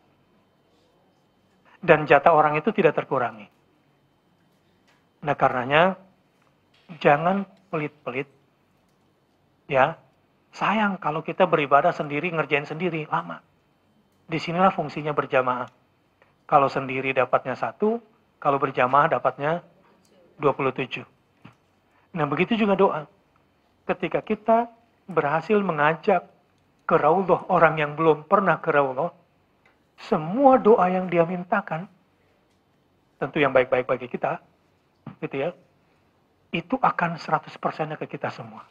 Dan jatah orang itu tidak terkurangi. Nah karenanya, jangan pelit-pelit. Ya, sayang kalau kita beribadah sendiri, ngerjain sendiri, lama. Disinilah fungsinya berjamaah. Kalau sendiri dapatnya satu, kalau berjamaah dapatnya 27. Nah begitu juga doa. Ketika kita berhasil mengajak ke orang yang belum pernah ke semua doa yang dia mintakan, tentu yang baik-baik bagi kita, gitu ya, itu akan 100 ke kita semua.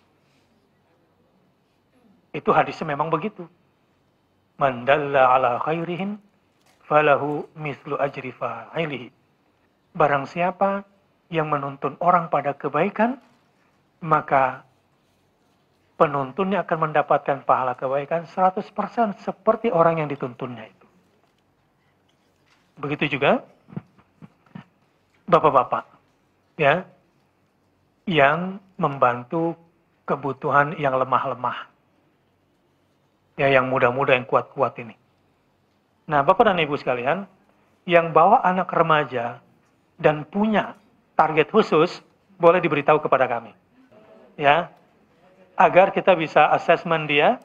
Itu hadisnya memang begitu. Mandalla ala khairihin falahu mislu ajri fa'ilihi. Barang siapa yang menuntun orang pada kebaikan, maka penuntunnya akan mendapatkan pahala kebaikan 100% seperti orang yang dituntunnya itu. Begitu juga bapak-bapak ya yang membantu kebutuhan yang lemah-lemah. Ya yang muda-muda yang kuat-kuat ini. Nah, Bapak dan Ibu sekalian, yang bawa anak remaja dan punya target khusus boleh diberitahu kepada kami. Ya, agar kita bisa assessment dia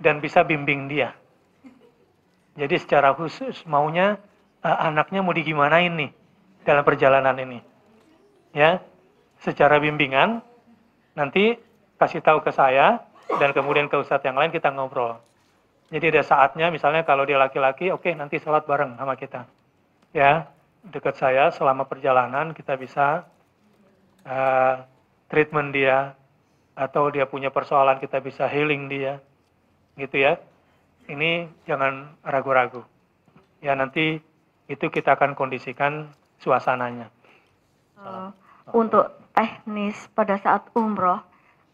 dan bisa bimbing dia. Jadi secara khusus maunya uh, anaknya mau digimanain nih dalam perjalanan ini. Ya, secara bimbingan nanti kasih tahu ke saya dan kemudian ke ustadz yang lain kita ngobrol. Jadi ada saatnya misalnya kalau dia laki-laki, oke okay, nanti sholat bareng sama kita. Ya, dekat saya selama perjalanan kita bisa uh, treatment dia, atau dia punya persoalan kita bisa healing dia gitu ya ini jangan ragu-ragu ya nanti itu kita akan kondisikan suasananya uh, untuk teknis pada saat umroh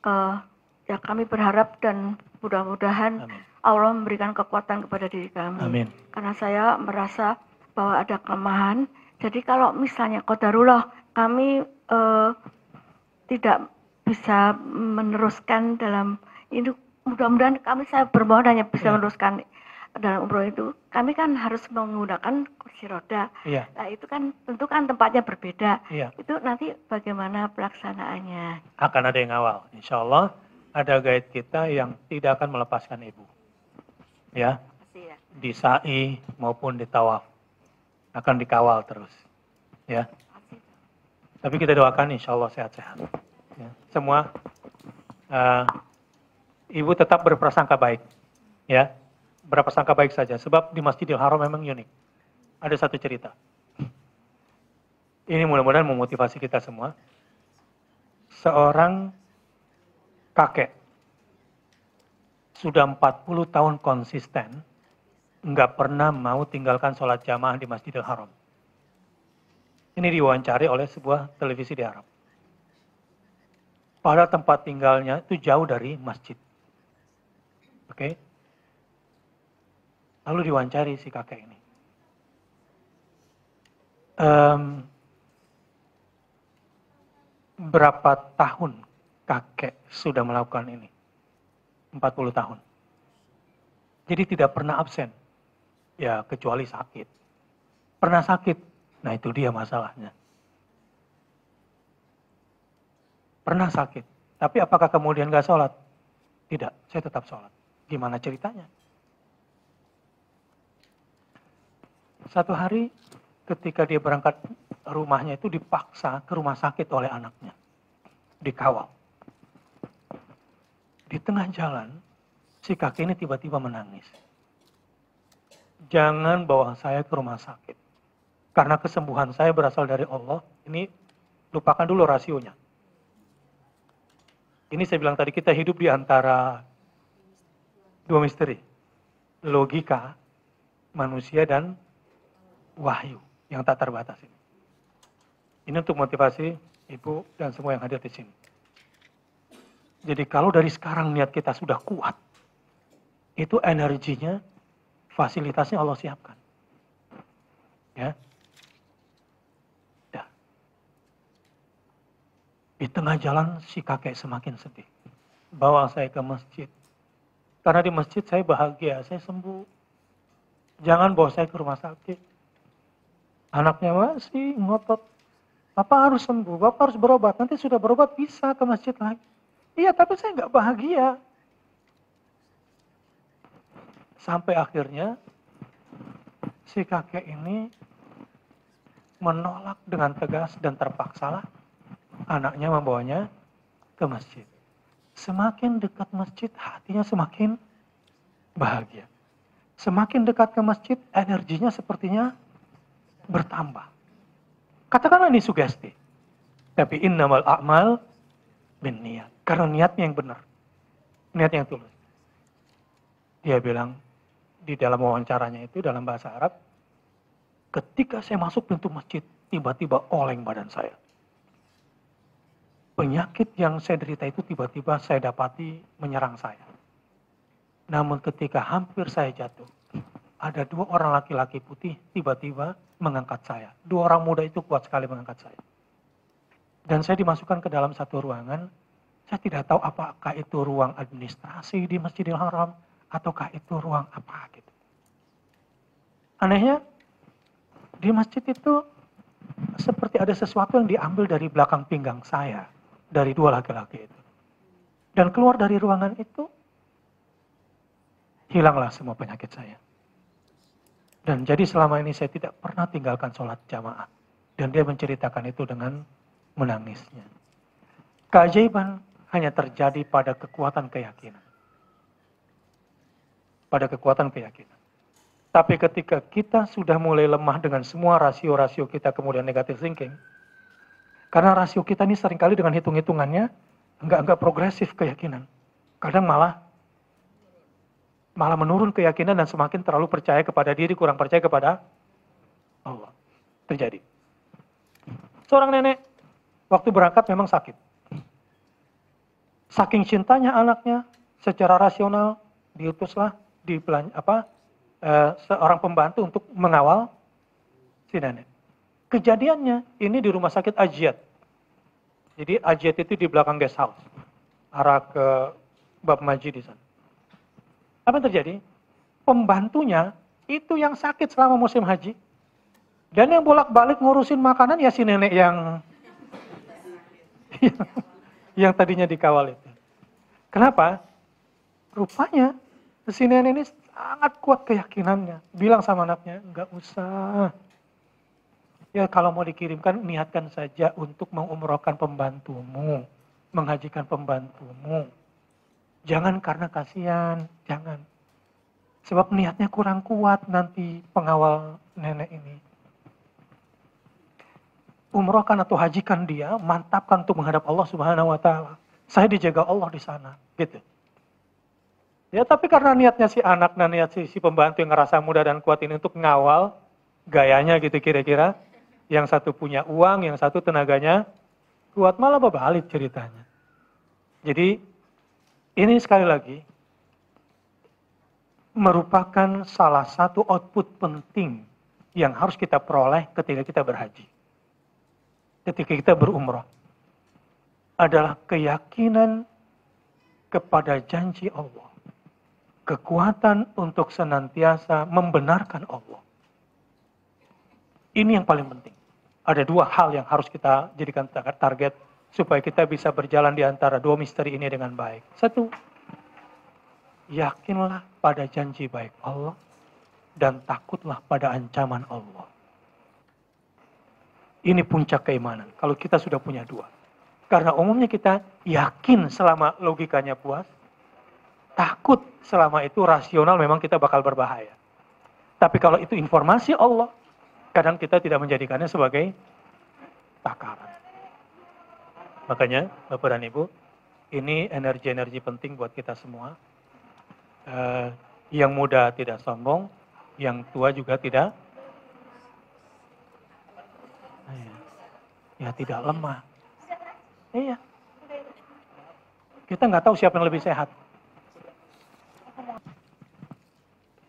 uh, ya kami berharap dan mudah-mudahan Allah memberikan kekuatan kepada diri kami Amin. karena saya merasa bahwa ada kelemahan jadi kalau misalnya kodarullah kami uh, tidak bisa meneruskan dalam ini mudah-mudahan kami saya bermohon hanya bisa yeah. meneruskan dalam umroh itu kami kan harus menggunakan kursi roda. yeah. Nah, itu kan tentu kan tempatnya berbeda. yeah. Itu nanti bagaimana pelaksanaannya? Akan ada yang awal. Insya Allah ada guide kita yang tidak akan melepaskan ibu. Ya. ya. Di sa'i maupun di tawaf. Akan dikawal terus. Ya. Tapi kita doakan insya Allah sehat-sehat ya, semua uh, ibu tetap berprasangka baik, ya berprasangka baik saja. Sebab di Masjidil Haram memang unik. Ada satu cerita. Ini mudah-mudahan memotivasi kita semua. Seorang kakek sudah 40 tahun konsisten nggak pernah mau tinggalkan sholat jamaah di Masjidil Haram. Ini diwawancari oleh sebuah televisi di Arab pada tempat tinggalnya itu jauh dari masjid. Oke. Okay? Lalu diwawancari si kakek ini. Um, berapa tahun kakek sudah melakukan ini? 40 tahun. Jadi tidak pernah absen. Ya, kecuali sakit. Pernah sakit. Nah, itu dia masalahnya. pernah sakit. Tapi apakah kemudian gak sholat? Tidak, saya tetap sholat. Gimana ceritanya? Satu hari ketika dia berangkat rumahnya itu dipaksa ke rumah sakit oleh anaknya. Dikawal. Di tengah jalan, si kakek ini tiba-tiba menangis. Jangan bawa saya ke rumah sakit. Karena kesembuhan saya berasal dari Allah. Ini lupakan dulu rasionya ini saya bilang tadi kita hidup di antara dua misteri. Logika manusia dan wahyu yang tak terbatas ini. Ini untuk motivasi Ibu dan semua yang hadir di sini. Jadi kalau dari sekarang niat kita sudah kuat, itu energinya, fasilitasnya Allah siapkan. Ya, Di tengah jalan si kakek semakin sedih. Bawa saya ke masjid. Karena di masjid saya bahagia, saya sembuh. Jangan bawa saya ke rumah sakit. Anaknya masih ngotot. Bapak harus sembuh, Bapak harus berobat. Nanti sudah berobat bisa ke masjid lagi. Iya, tapi saya nggak bahagia. Sampai akhirnya si kakek ini menolak dengan tegas dan terpaksalah anaknya membawanya ke masjid. Semakin dekat masjid, hatinya semakin bahagia. Semakin dekat ke masjid, energinya sepertinya bertambah. Katakanlah ini sugesti. Tapi innamal a'mal bin niat. Karena niatnya yang benar. Niat yang tulus. Dia bilang di dalam wawancaranya itu dalam bahasa Arab, ketika saya masuk pintu masjid, tiba-tiba oleng badan saya penyakit yang saya derita itu tiba-tiba saya dapati menyerang saya. Namun ketika hampir saya jatuh, ada dua orang laki-laki putih tiba-tiba mengangkat saya. Dua orang muda itu kuat sekali mengangkat saya. Dan saya dimasukkan ke dalam satu ruangan. Saya tidak tahu apakah itu ruang administrasi di Masjidil Haram ataukah itu ruang apa gitu. Anehnya di masjid itu seperti ada sesuatu yang diambil dari belakang pinggang saya dari dua laki-laki itu. Dan keluar dari ruangan itu, hilanglah semua penyakit saya. Dan jadi selama ini saya tidak pernah tinggalkan sholat jamaah. Dan dia menceritakan itu dengan menangisnya. Keajaiban hanya terjadi pada kekuatan keyakinan. Pada kekuatan keyakinan. Tapi ketika kita sudah mulai lemah dengan semua rasio-rasio kita kemudian negatif thinking, karena rasio kita ini seringkali dengan hitung-hitungannya enggak-enggak progresif keyakinan. Kadang malah malah menurun keyakinan dan semakin terlalu percaya kepada diri, kurang percaya kepada Allah. Terjadi. Seorang nenek waktu berangkat memang sakit. Saking cintanya anaknya, secara rasional diutuslah di apa eh, seorang pembantu untuk mengawal si nenek. Kejadiannya ini di rumah sakit Ajiat. Jadi ajet itu di belakang guest house, arah ke Bab Majid di sana. Apa yang terjadi? Pembantunya itu yang sakit selama musim haji. Dan yang bolak-balik ngurusin makanan ya si nenek yang yang tadinya dikawal itu. Kenapa? Rupanya si nenek ini sangat kuat keyakinannya. Bilang sama anaknya, nggak usah, Ya kalau mau dikirimkan niatkan saja untuk mengumrohkan pembantumu, menghajikan pembantumu. Jangan karena kasihan, jangan. Sebab niatnya kurang kuat nanti pengawal nenek ini. Umrohkan atau hajikan dia, mantapkan untuk menghadap Allah Subhanahu wa taala. Saya dijaga Allah di sana, gitu. Ya tapi karena niatnya si anak dan niat si, si pembantu yang ngerasa muda dan kuat ini untuk ngawal, gayanya gitu kira-kira, yang satu punya uang, yang satu tenaganya kuat. Malah berbalik ceritanya. Jadi ini sekali lagi merupakan salah satu output penting yang harus kita peroleh ketika kita berhaji. Ketika kita berumrah adalah keyakinan kepada janji Allah. Kekuatan untuk senantiasa membenarkan Allah. Ini yang paling penting ada dua hal yang harus kita jadikan target supaya kita bisa berjalan di antara dua misteri ini dengan baik. Satu, yakinlah pada janji baik Allah dan takutlah pada ancaman Allah. Ini puncak keimanan. Kalau kita sudah punya dua. Karena umumnya kita yakin selama logikanya puas, takut selama itu rasional memang kita bakal berbahaya. Tapi kalau itu informasi Allah, kadang kita tidak menjadikannya sebagai takaran. Makanya, Bapak dan Ibu, ini energi-energi penting buat kita semua. Eh, yang muda tidak sombong, yang tua juga tidak iya, ya tidak lemah. Iya. Kita nggak tahu siapa yang lebih sehat.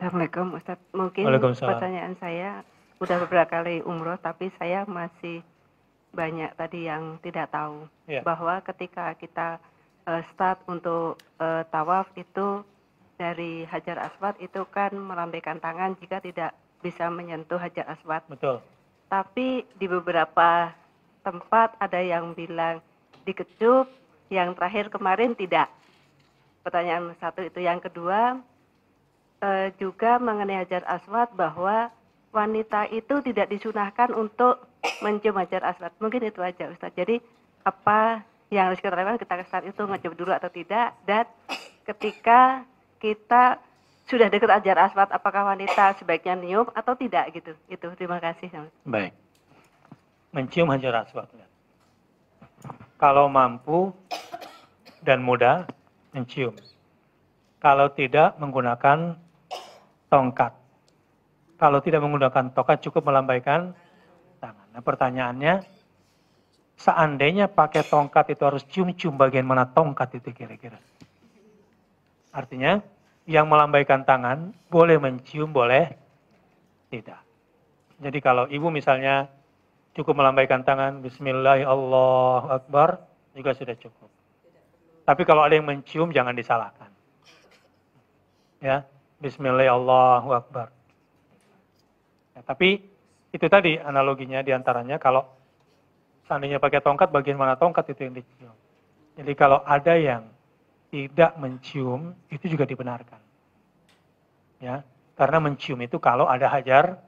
Assalamualaikum Ustaz. Mungkin pertanyaan saya udah beberapa kali umroh tapi saya masih banyak tadi yang tidak tahu yeah. bahwa ketika kita uh, start untuk uh, tawaf itu dari Hajar Aswad itu kan melambaikan tangan jika tidak bisa menyentuh Hajar Aswad. Betul. Tapi di beberapa tempat ada yang bilang dikecup, yang terakhir kemarin tidak. Pertanyaan satu itu, yang kedua eh, juga mengenai Hajar Aswad bahwa wanita itu tidak disunahkan untuk mencium hajar aswad. Mungkin itu aja Ustaz. Jadi apa yang harus kita lakukan kita kesan itu mencium dulu atau tidak dan ketika kita sudah dekat ajar aswat apakah wanita sebaiknya nyium atau tidak gitu itu terima kasih baik mencium hajar aswat kalau mampu dan mudah mencium kalau tidak menggunakan tongkat kalau tidak menggunakan tongkat cukup melambaikan tangan. Nah, pertanyaannya, seandainya pakai tongkat itu harus cium-cium bagian mana tongkat itu kira-kira. Artinya, yang melambaikan tangan boleh mencium, boleh tidak. Jadi kalau ibu misalnya cukup melambaikan tangan, Bismillah, juga sudah cukup. Tapi kalau ada yang mencium, jangan disalahkan. Ya, Bismillah, Ya, tapi itu tadi analoginya diantaranya kalau seandainya pakai tongkat, bagian mana tongkat itu yang dicium. Jadi kalau ada yang tidak mencium, itu juga dibenarkan. Ya, karena mencium itu kalau ada hajar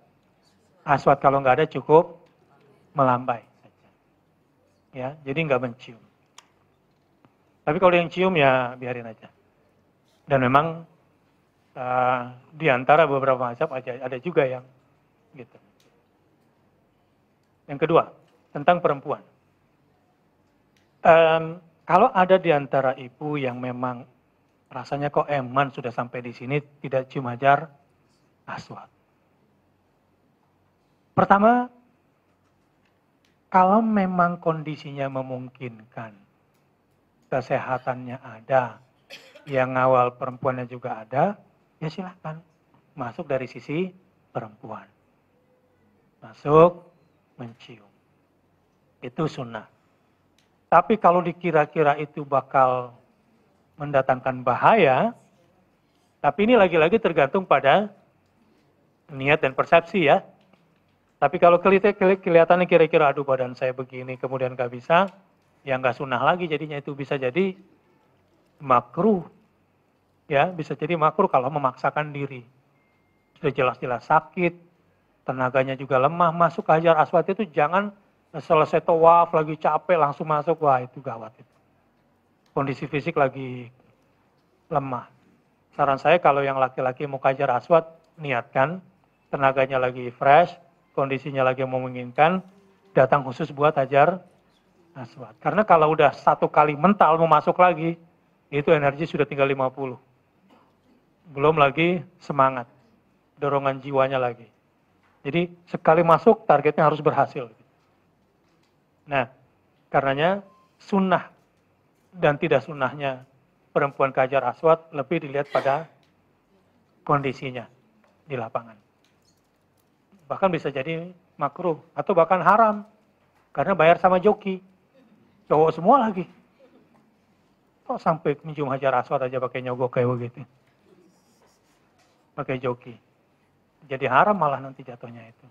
aswat kalau nggak ada cukup melambai Ya, jadi nggak mencium. Tapi kalau yang cium ya biarin aja. Dan memang uh, di antara beberapa mazhab aja ada juga yang Gitu. Yang kedua, tentang perempuan. Um, kalau ada di antara ibu yang memang rasanya kok eman sudah sampai di sini tidak cium hajar aswat. Pertama, kalau memang kondisinya memungkinkan, kesehatannya ada, yang ngawal perempuannya juga ada, ya silahkan masuk dari sisi perempuan masuk, mencium. Itu sunnah. Tapi kalau dikira-kira itu bakal mendatangkan bahaya, tapi ini lagi-lagi tergantung pada niat dan persepsi ya. Tapi kalau kelihatannya kira-kira aduh badan saya begini kemudian gak bisa, ya gak sunnah lagi jadinya itu bisa jadi makruh. Ya, bisa jadi makruh kalau memaksakan diri. Sudah jelas-jelas sakit, tenaganya juga lemah, masuk ke Hajar Aswad itu jangan selesai tawaf lagi capek langsung masuk, wah itu gawat itu. Kondisi fisik lagi lemah. Saran saya kalau yang laki-laki mau kajar Hajar Aswad, niatkan tenaganya lagi fresh, kondisinya lagi memungkinkan, datang khusus buat Hajar Aswad. Karena kalau udah satu kali mental mau masuk lagi, itu energi sudah tinggal 50. Belum lagi semangat, dorongan jiwanya lagi. Jadi sekali masuk targetnya harus berhasil. Nah, karenanya sunnah dan tidak sunnahnya perempuan kajar aswad lebih dilihat pada kondisinya di lapangan. Bahkan bisa jadi makruh atau bahkan haram karena bayar sama joki. Cowok semua lagi. Kok sampai minjem hajar aswad aja pakai nyogok kayak begitu. Pakai joki jadi haram malah nanti jatuhnya itu.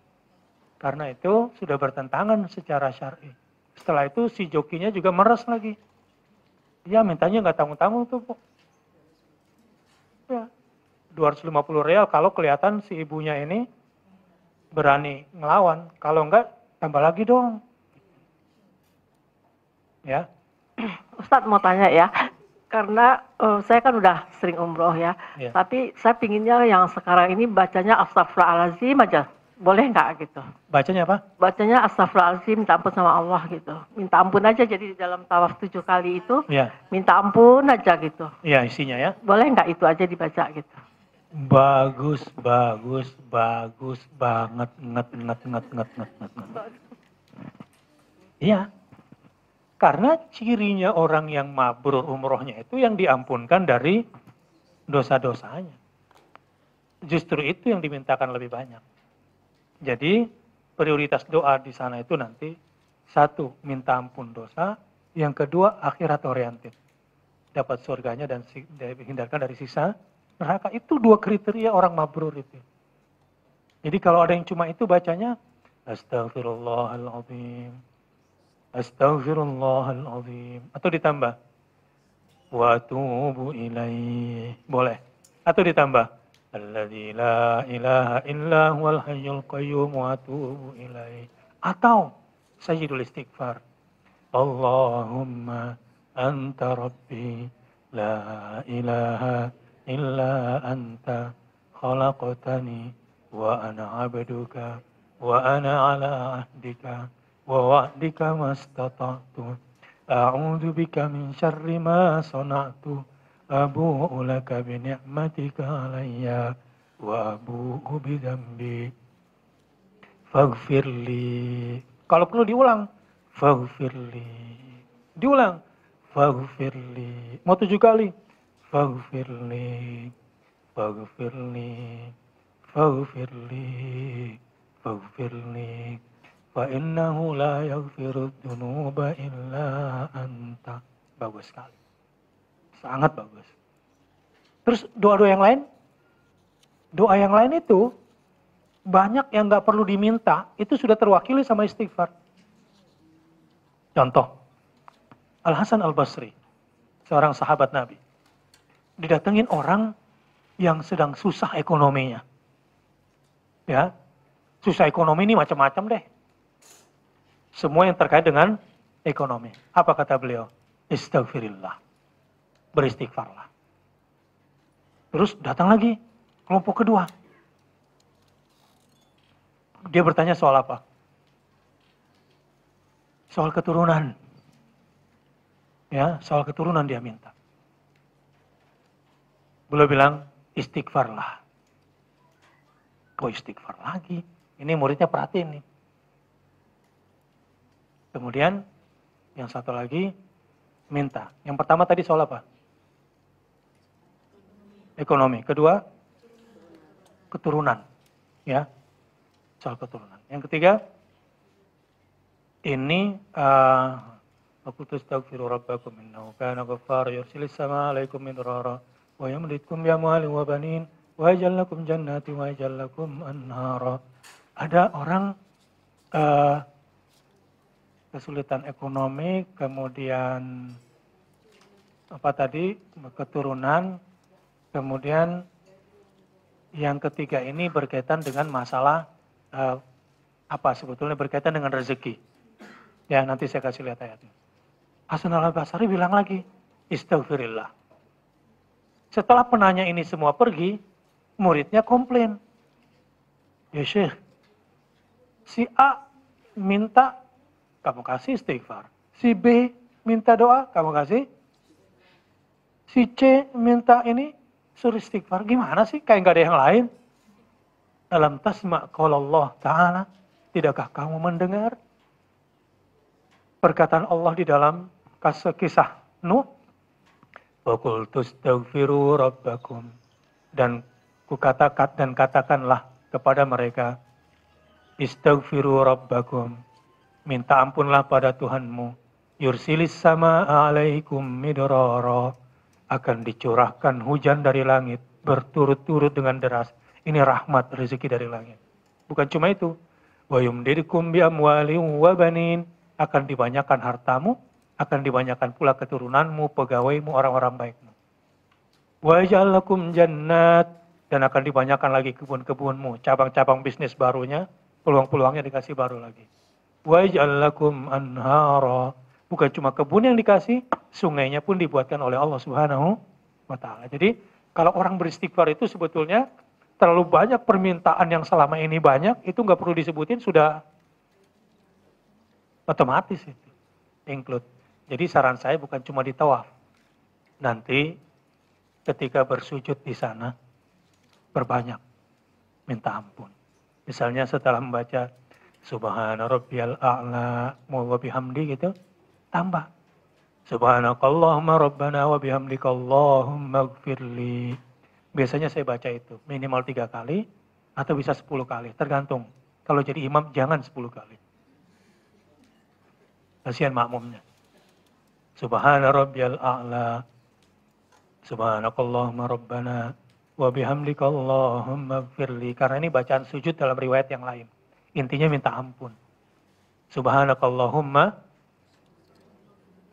Karena itu sudah bertentangan secara syar'i. Setelah itu si jokinya juga meres lagi. Ya mintanya nggak tanggung-tanggung tuh bu. Ya, 250 real kalau kelihatan si ibunya ini berani ngelawan. Kalau enggak tambah lagi dong. Ya. Ustadz mau tanya ya, karena uh, saya kan udah sering umroh ya, ya. tapi saya pinginnya yang sekarang ini bacanya astagfirullahaladzim aja. Boleh nggak gitu? Bacanya apa? Bacanya astagfirullahaladzim, minta ampun sama Allah gitu. Minta ampun aja jadi dalam tawaf tujuh kali itu, ya. minta ampun aja gitu. Iya isinya ya. Boleh nggak itu aja dibaca gitu? Bagus, bagus, bagus banget, nget, nget, nget, nget, nget, nget. Iya. Karena cirinya orang yang mabrur umrohnya itu yang diampunkan dari dosa-dosanya. Justru itu yang dimintakan lebih banyak. Jadi prioritas doa di sana itu nanti satu, minta ampun dosa. Yang kedua, akhirat oriented. Dapat surganya dan dihindarkan dari sisa neraka. Itu dua kriteria orang mabrur itu. Jadi kalau ada yang cuma itu bacanya, Astagfirullahaladzim. Astaghfirullahaladzim. Atau ditambah. Wa tubu ilaih. Boleh. Atau ditambah. Alladzi la ilaha illa huwal hayyul qayyum wa tubu ilaih. Atau sayyidul istighfar. Allahumma anta rabbi la ilaha illa anta khalaqtani wa ana abduka wa ana ala ahdika Wahdi kamas taat tu, Aku juga menerima sonatu, Abu oleh kabinya mati kalanya, Wabu ubi jambi, Fagfirli. Kalau perlu diulang, Fagfirli. Diulang, Fagfirli. Mau tujuh kali, Fagfirli, Fagfirli, Fagfirli, Fagfirli. فإنه لا يغفر الذنوب إلا أنت bagus sekali sangat bagus terus doa-doa yang lain doa yang lain itu banyak yang nggak perlu diminta itu sudah terwakili sama istighfar contoh Al Hasan Al Basri seorang sahabat Nabi didatengin orang yang sedang susah ekonominya ya susah ekonomi ini macam-macam deh semua yang terkait dengan ekonomi. Apa kata beliau? Istagfirillah. Beristighfarlah. Terus datang lagi kelompok kedua. Dia bertanya soal apa? Soal keturunan. Ya, soal keturunan dia minta. Beliau bilang istighfarlah. Kok istighfar lagi? Ini muridnya perhatiin nih. Kemudian yang satu lagi minta. Yang pertama tadi soal apa? Ekonomi. Kedua keturunan, ya soal keturunan. Yang ketiga ini eh, aku tastaghfiru rabbakum innahu kana ghaffar yursilis sama alaikum midrara wa yamlidkum ya amwalin wa banin wa yajallakum jannati wa yajallakum anhara. Ada orang uh, kesulitan ekonomi, kemudian apa tadi keturunan, kemudian yang ketiga ini berkaitan dengan masalah eh, apa sebetulnya berkaitan dengan rezeki. Ya nanti saya kasih lihat ayatnya. Hasan al Basari bilang lagi, istighfirillah. Setelah penanya ini semua pergi, muridnya komplain. Ya Syekh, si A minta kamu kasih istighfar. Si B minta doa, kamu kasih. Si C minta ini, suruh istighfar. Gimana sih? Kayak nggak ada yang lain. Dalam tasma' kalau Allah Ta'ala, tidakkah kamu mendengar? Perkataan Allah di dalam kisah Nuh. Bokultus tustaghfiru rabbakum. Dan kukatakan dan katakanlah kepada mereka, istaghfiru rabbakum minta ampunlah pada Tuhanmu. Yursilis sama alaikum midororo. Akan dicurahkan hujan dari langit, berturut-turut dengan deras. Ini rahmat rezeki dari langit. Bukan cuma itu. Wa yumdirikum bi amwalin wa banin. Akan dibanyakan hartamu, akan dibanyakan pula keturunanmu, pegawaimu, orang-orang baikmu. Wa ja'alakum jannat. Dan akan dibanyakan lagi kebun-kebunmu, cabang-cabang bisnis barunya, peluang-peluangnya dikasih baru lagi waj'al lakum anhara. Bukan cuma kebun yang dikasih, sungainya pun dibuatkan oleh Allah Subhanahu wa taala. Jadi, kalau orang beristighfar itu sebetulnya terlalu banyak permintaan yang selama ini banyak, itu nggak perlu disebutin sudah otomatis itu include. Jadi saran saya bukan cuma di tawaf. Nanti ketika bersujud di sana, berbanyak minta ampun. Misalnya setelah membaca Subhana rabbiyal a'la, wa bihamdi gitu, tambah. Subhanakallahumma rabbana wa bihamdika Allahumma gfirli. Biasanya saya baca itu minimal tiga kali atau bisa sepuluh kali, tergantung. Kalau jadi imam jangan sepuluh kali. Kasihan makmumnya. Subhana rabbiyal a'la. Subhanakallahumma rabbana wa bihamdika Allahumma gfirli. Karena ini bacaan sujud dalam riwayat yang lain. Intinya minta ampun. Subhanakallahumma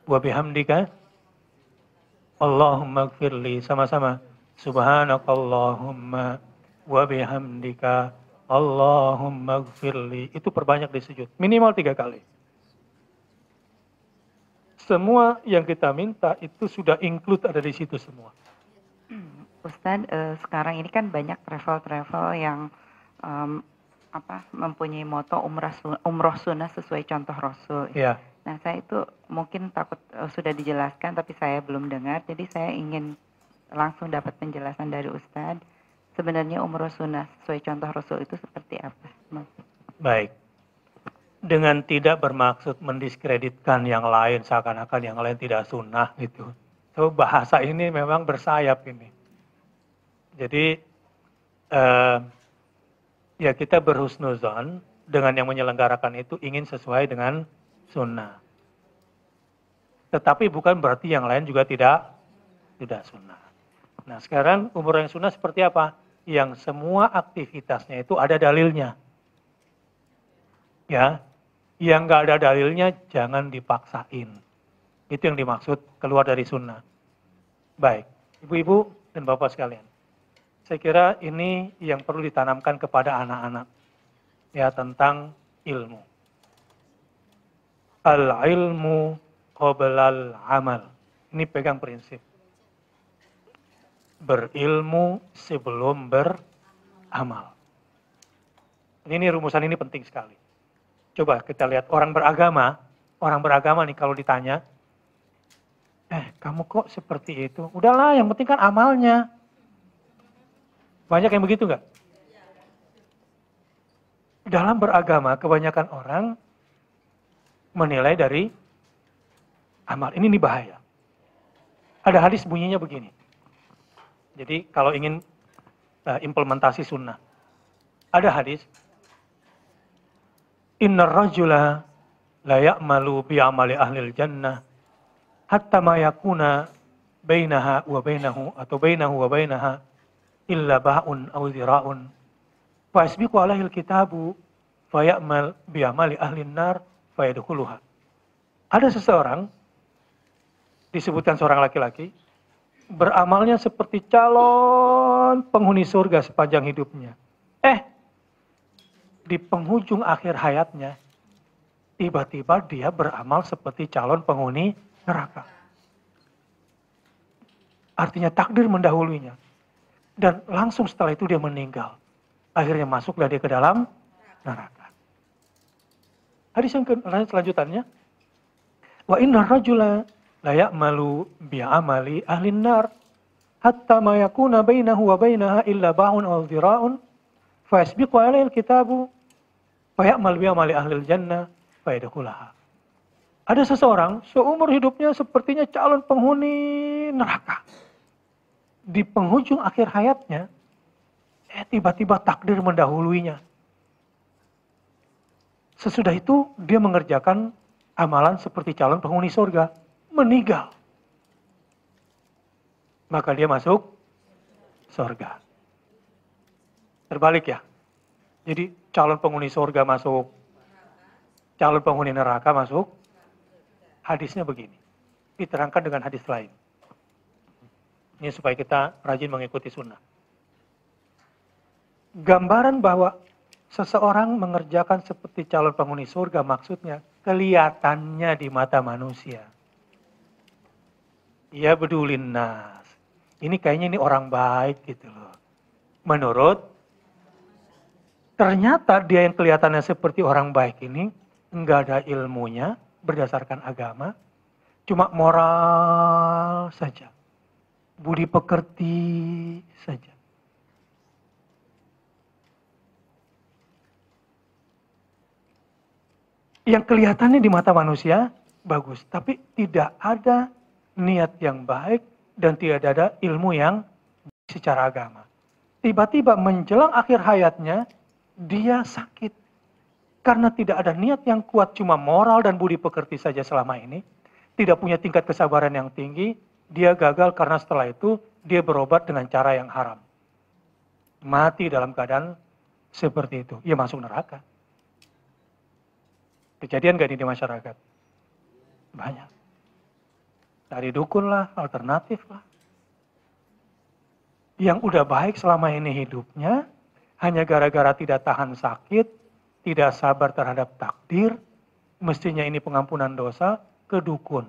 wa bihamdika Allahumma gfirli sama-sama. Subhanakallahumma wa bihamdika Allahumma gfirli. Itu perbanyak di sujud. Minimal tiga kali. Semua yang kita minta itu sudah include ada di situ semua. Ustadz, uh, sekarang ini kan banyak travel-travel yang um, apa mempunyai moto umrah umroh sunnah sesuai contoh Rasul. Iya. Nah saya itu mungkin takut uh, sudah dijelaskan tapi saya belum dengar, jadi saya ingin langsung dapat penjelasan dari Ustadz. Sebenarnya umroh sunnah sesuai contoh Rasul itu seperti apa? Baik. Dengan tidak bermaksud mendiskreditkan yang lain seakan-akan yang lain tidak sunnah gitu. So bahasa ini memang bersayap ini. Jadi eh, ya kita berhusnuzon dengan yang menyelenggarakan itu ingin sesuai dengan sunnah. Tetapi bukan berarti yang lain juga tidak tidak sunnah. Nah sekarang umur yang sunnah seperti apa? Yang semua aktivitasnya itu ada dalilnya. Ya, yang nggak ada dalilnya jangan dipaksain. Itu yang dimaksud keluar dari sunnah. Baik, ibu-ibu dan bapak sekalian saya kira ini yang perlu ditanamkan kepada anak-anak ya tentang ilmu. Al ilmu qoblal amal. Ini pegang prinsip. Berilmu sebelum beramal. Ini rumusan ini penting sekali. Coba kita lihat orang beragama, orang beragama nih kalau ditanya, eh kamu kok seperti itu? Udahlah, yang penting kan amalnya banyak yang begitu nggak? Dalam beragama, kebanyakan orang menilai dari amal. Ini nih bahaya. Ada hadis bunyinya begini. Jadi kalau ingin uh, implementasi sunnah. Ada hadis. Inna rajula layak malu bi'amali ahlil jannah hatta mayakuna bainaha wa bainahu atau bainahu wa bainaha illa ba'un au zira'un. Fa yasbiqu alaihil kitabu faya'mal bi'amali ahlin nar yadkhuluha. Ada seseorang disebutkan seorang laki-laki beramalnya seperti calon penghuni surga sepanjang hidupnya. Eh, di penghujung akhir hayatnya tiba-tiba dia beramal seperti calon penghuni neraka. Artinya takdir mendahulunya dan langsung setelah itu dia meninggal. Akhirnya masuklah dia ke dalam neraka. Hadis yang ke, selanjutannya, wa inna rajula layak malu bi'amali ahli nar hatta ma yakuna bainahu wa bainaha illa ba'un aw dhira'un fa yasbiqu alaihi alkitabu fa ya'mal bi'amali ahli jannah fa yadkhulaha. Ada seseorang seumur hidupnya sepertinya calon penghuni neraka di penghujung akhir hayatnya, eh tiba-tiba takdir mendahuluinya. Sesudah itu dia mengerjakan amalan seperti calon penghuni surga, meninggal. Maka dia masuk surga. Terbalik ya. Jadi calon penghuni surga masuk, calon penghuni neraka masuk. Hadisnya begini. Diterangkan dengan hadis lain. Ini supaya kita rajin mengikuti sunnah. Gambaran bahwa seseorang mengerjakan seperti calon penghuni surga maksudnya kelihatannya di mata manusia. Ia ya bedulin nas. Ini kayaknya ini orang baik gitu loh. Menurut ternyata dia yang kelihatannya seperti orang baik ini enggak ada ilmunya berdasarkan agama, cuma moral saja budi pekerti saja. Yang kelihatannya di mata manusia bagus, tapi tidak ada niat yang baik dan tidak ada ilmu yang secara agama. Tiba-tiba menjelang akhir hayatnya, dia sakit. Karena tidak ada niat yang kuat, cuma moral dan budi pekerti saja selama ini. Tidak punya tingkat kesabaran yang tinggi, dia gagal karena setelah itu dia berobat dengan cara yang haram. Mati dalam keadaan seperti itu. Ia masuk neraka. Kejadian gak ini di masyarakat? Banyak. Dari dukun lah, alternatif lah. Yang udah baik selama ini hidupnya, hanya gara-gara tidak tahan sakit, tidak sabar terhadap takdir, mestinya ini pengampunan dosa, ke dukun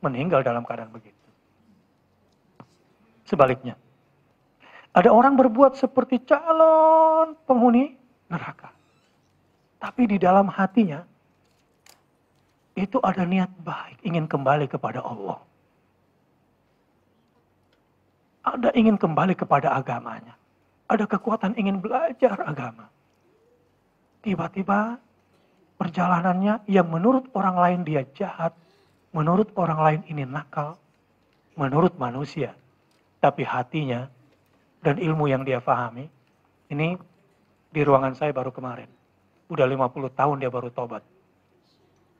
meninggal dalam keadaan begitu. Sebaliknya, ada orang berbuat seperti calon penghuni neraka. Tapi di dalam hatinya, itu ada niat baik, ingin kembali kepada Allah. Ada ingin kembali kepada agamanya. Ada kekuatan ingin belajar agama. Tiba-tiba perjalanannya yang menurut orang lain dia jahat, menurut orang lain ini nakal, menurut manusia, tapi hatinya dan ilmu yang dia pahami, ini di ruangan saya baru kemarin. Udah 50 tahun dia baru tobat.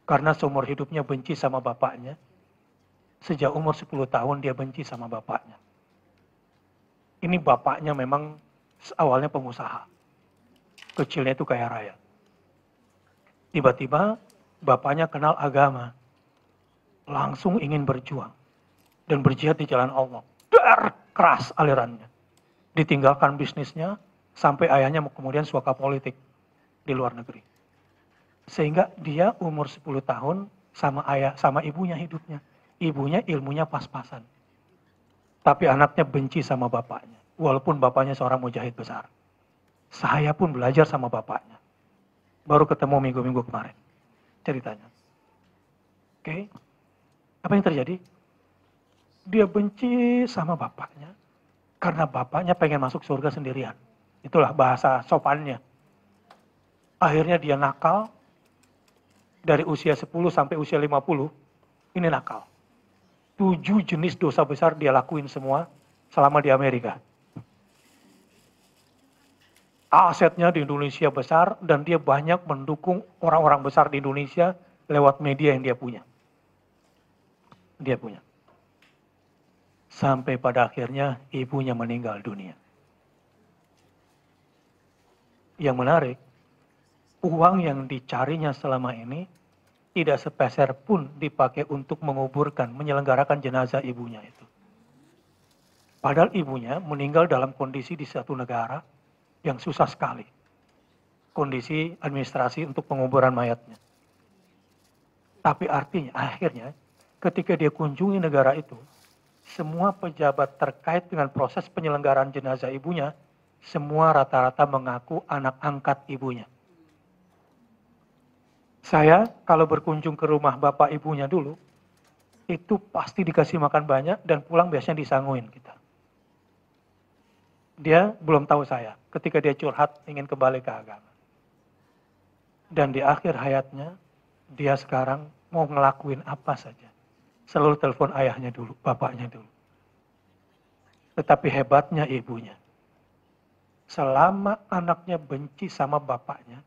Karena seumur hidupnya benci sama bapaknya. Sejak umur 10 tahun dia benci sama bapaknya. Ini bapaknya memang awalnya pengusaha. Kecilnya itu kaya raya. Tiba-tiba bapaknya kenal agama langsung ingin berjuang dan berjihad di jalan Allah. der keras alirannya. Ditinggalkan bisnisnya sampai ayahnya kemudian suaka politik di luar negeri. Sehingga dia umur 10 tahun sama ayah sama ibunya hidupnya. Ibunya ilmunya pas-pasan. Tapi anaknya benci sama bapaknya. Walaupun bapaknya seorang mujahid besar. Saya pun belajar sama bapaknya. Baru ketemu minggu-minggu kemarin ceritanya. Oke. Okay? Apa yang terjadi? Dia benci sama bapaknya karena bapaknya pengen masuk surga sendirian. Itulah bahasa sopannya. Akhirnya dia nakal dari usia 10 sampai usia 50. Ini nakal. Tujuh jenis dosa besar dia lakuin semua selama di Amerika. Asetnya di Indonesia besar dan dia banyak mendukung orang-orang besar di Indonesia lewat media yang dia punya dia punya. Sampai pada akhirnya ibunya meninggal dunia. Yang menarik, uang yang dicarinya selama ini tidak sepeser pun dipakai untuk menguburkan, menyelenggarakan jenazah ibunya itu. Padahal ibunya meninggal dalam kondisi di satu negara yang susah sekali. Kondisi administrasi untuk penguburan mayatnya. Tapi artinya akhirnya ketika dia kunjungi negara itu, semua pejabat terkait dengan proses penyelenggaraan jenazah ibunya, semua rata-rata mengaku anak angkat ibunya. Saya kalau berkunjung ke rumah bapak ibunya dulu, itu pasti dikasih makan banyak dan pulang biasanya disanguin kita. Dia belum tahu saya ketika dia curhat ingin kembali ke agama. Dan di akhir hayatnya, dia sekarang mau ngelakuin apa saja selalu telepon ayahnya dulu, bapaknya dulu. Tetapi hebatnya ibunya. Selama anaknya benci sama bapaknya,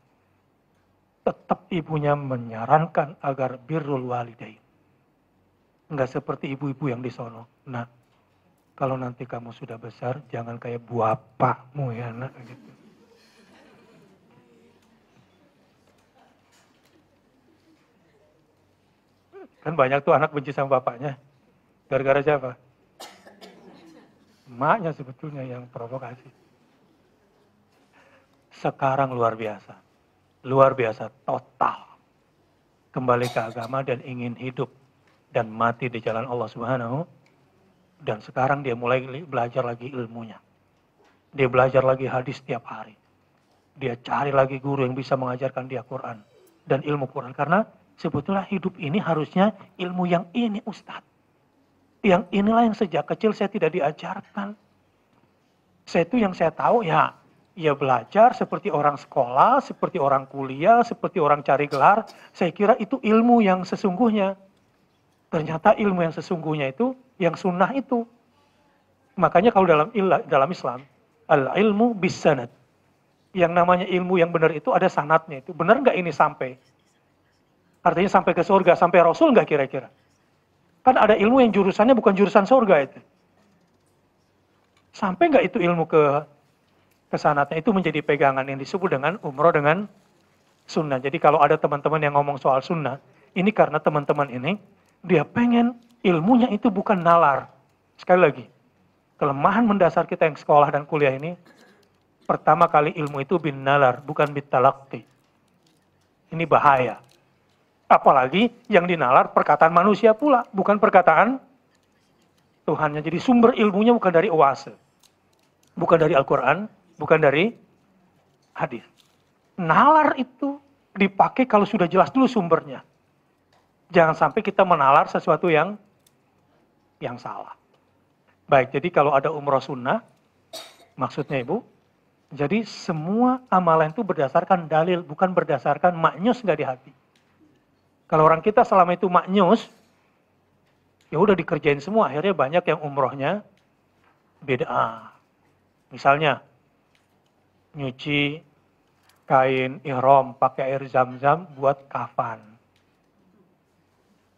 tetap ibunya menyarankan agar birrul walidain. Enggak seperti ibu-ibu yang disono. Nah, kalau nanti kamu sudah besar, jangan kayak bapakmu ya nak. Gitu. Kan banyak tuh anak benci sama bapaknya. Gara-gara siapa? Maknya sebetulnya yang provokasi. Sekarang luar biasa. Luar biasa total. Kembali ke agama dan ingin hidup dan mati di jalan Allah Subhanahu dan sekarang dia mulai belajar lagi ilmunya. Dia belajar lagi hadis setiap hari. Dia cari lagi guru yang bisa mengajarkan dia Quran dan ilmu Quran karena sebetulnya hidup ini harusnya ilmu yang ini Ustadz. Yang inilah yang sejak kecil saya tidak diajarkan. Saya itu yang saya tahu ya, ya belajar seperti orang sekolah, seperti orang kuliah, seperti orang cari gelar. Saya kira itu ilmu yang sesungguhnya. Ternyata ilmu yang sesungguhnya itu yang sunnah itu. Makanya kalau dalam ilah, dalam Islam, al ilmu bisanat. Yang namanya ilmu yang benar itu ada sanatnya itu. Benar nggak ini sampai? Artinya sampai ke surga, sampai Rasul nggak kira-kira? Kan ada ilmu yang jurusannya bukan jurusan surga itu. Sampai nggak itu ilmu ke kesanatnya itu menjadi pegangan yang disebut dengan umroh dengan sunnah. Jadi kalau ada teman-teman yang ngomong soal sunnah, ini karena teman-teman ini dia pengen ilmunya itu bukan nalar. Sekali lagi, kelemahan mendasar kita yang sekolah dan kuliah ini pertama kali ilmu itu bin nalar, bukan bin talakti. Ini bahaya. Apalagi yang dinalar perkataan manusia pula, bukan perkataan Tuhannya. Jadi sumber ilmunya bukan dari oase, bukan dari Al-Quran, bukan dari hadis. Nalar itu dipakai kalau sudah jelas dulu sumbernya. Jangan sampai kita menalar sesuatu yang yang salah. Baik, jadi kalau ada umroh sunnah, maksudnya Ibu, jadi semua amalan itu berdasarkan dalil, bukan berdasarkan maknyus nggak di hati. Kalau orang kita selama itu maknyus, ya udah dikerjain semua. Akhirnya banyak yang umrohnya beda. Misalnya, nyuci kain ihram pakai air zam-zam buat kafan.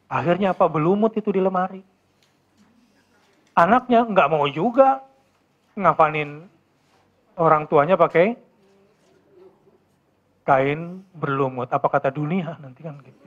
Akhirnya apa? Belumut itu di lemari. Anaknya nggak mau juga ngafanin orang tuanya pakai kain berlumut. Apa kata dunia nanti kan gitu.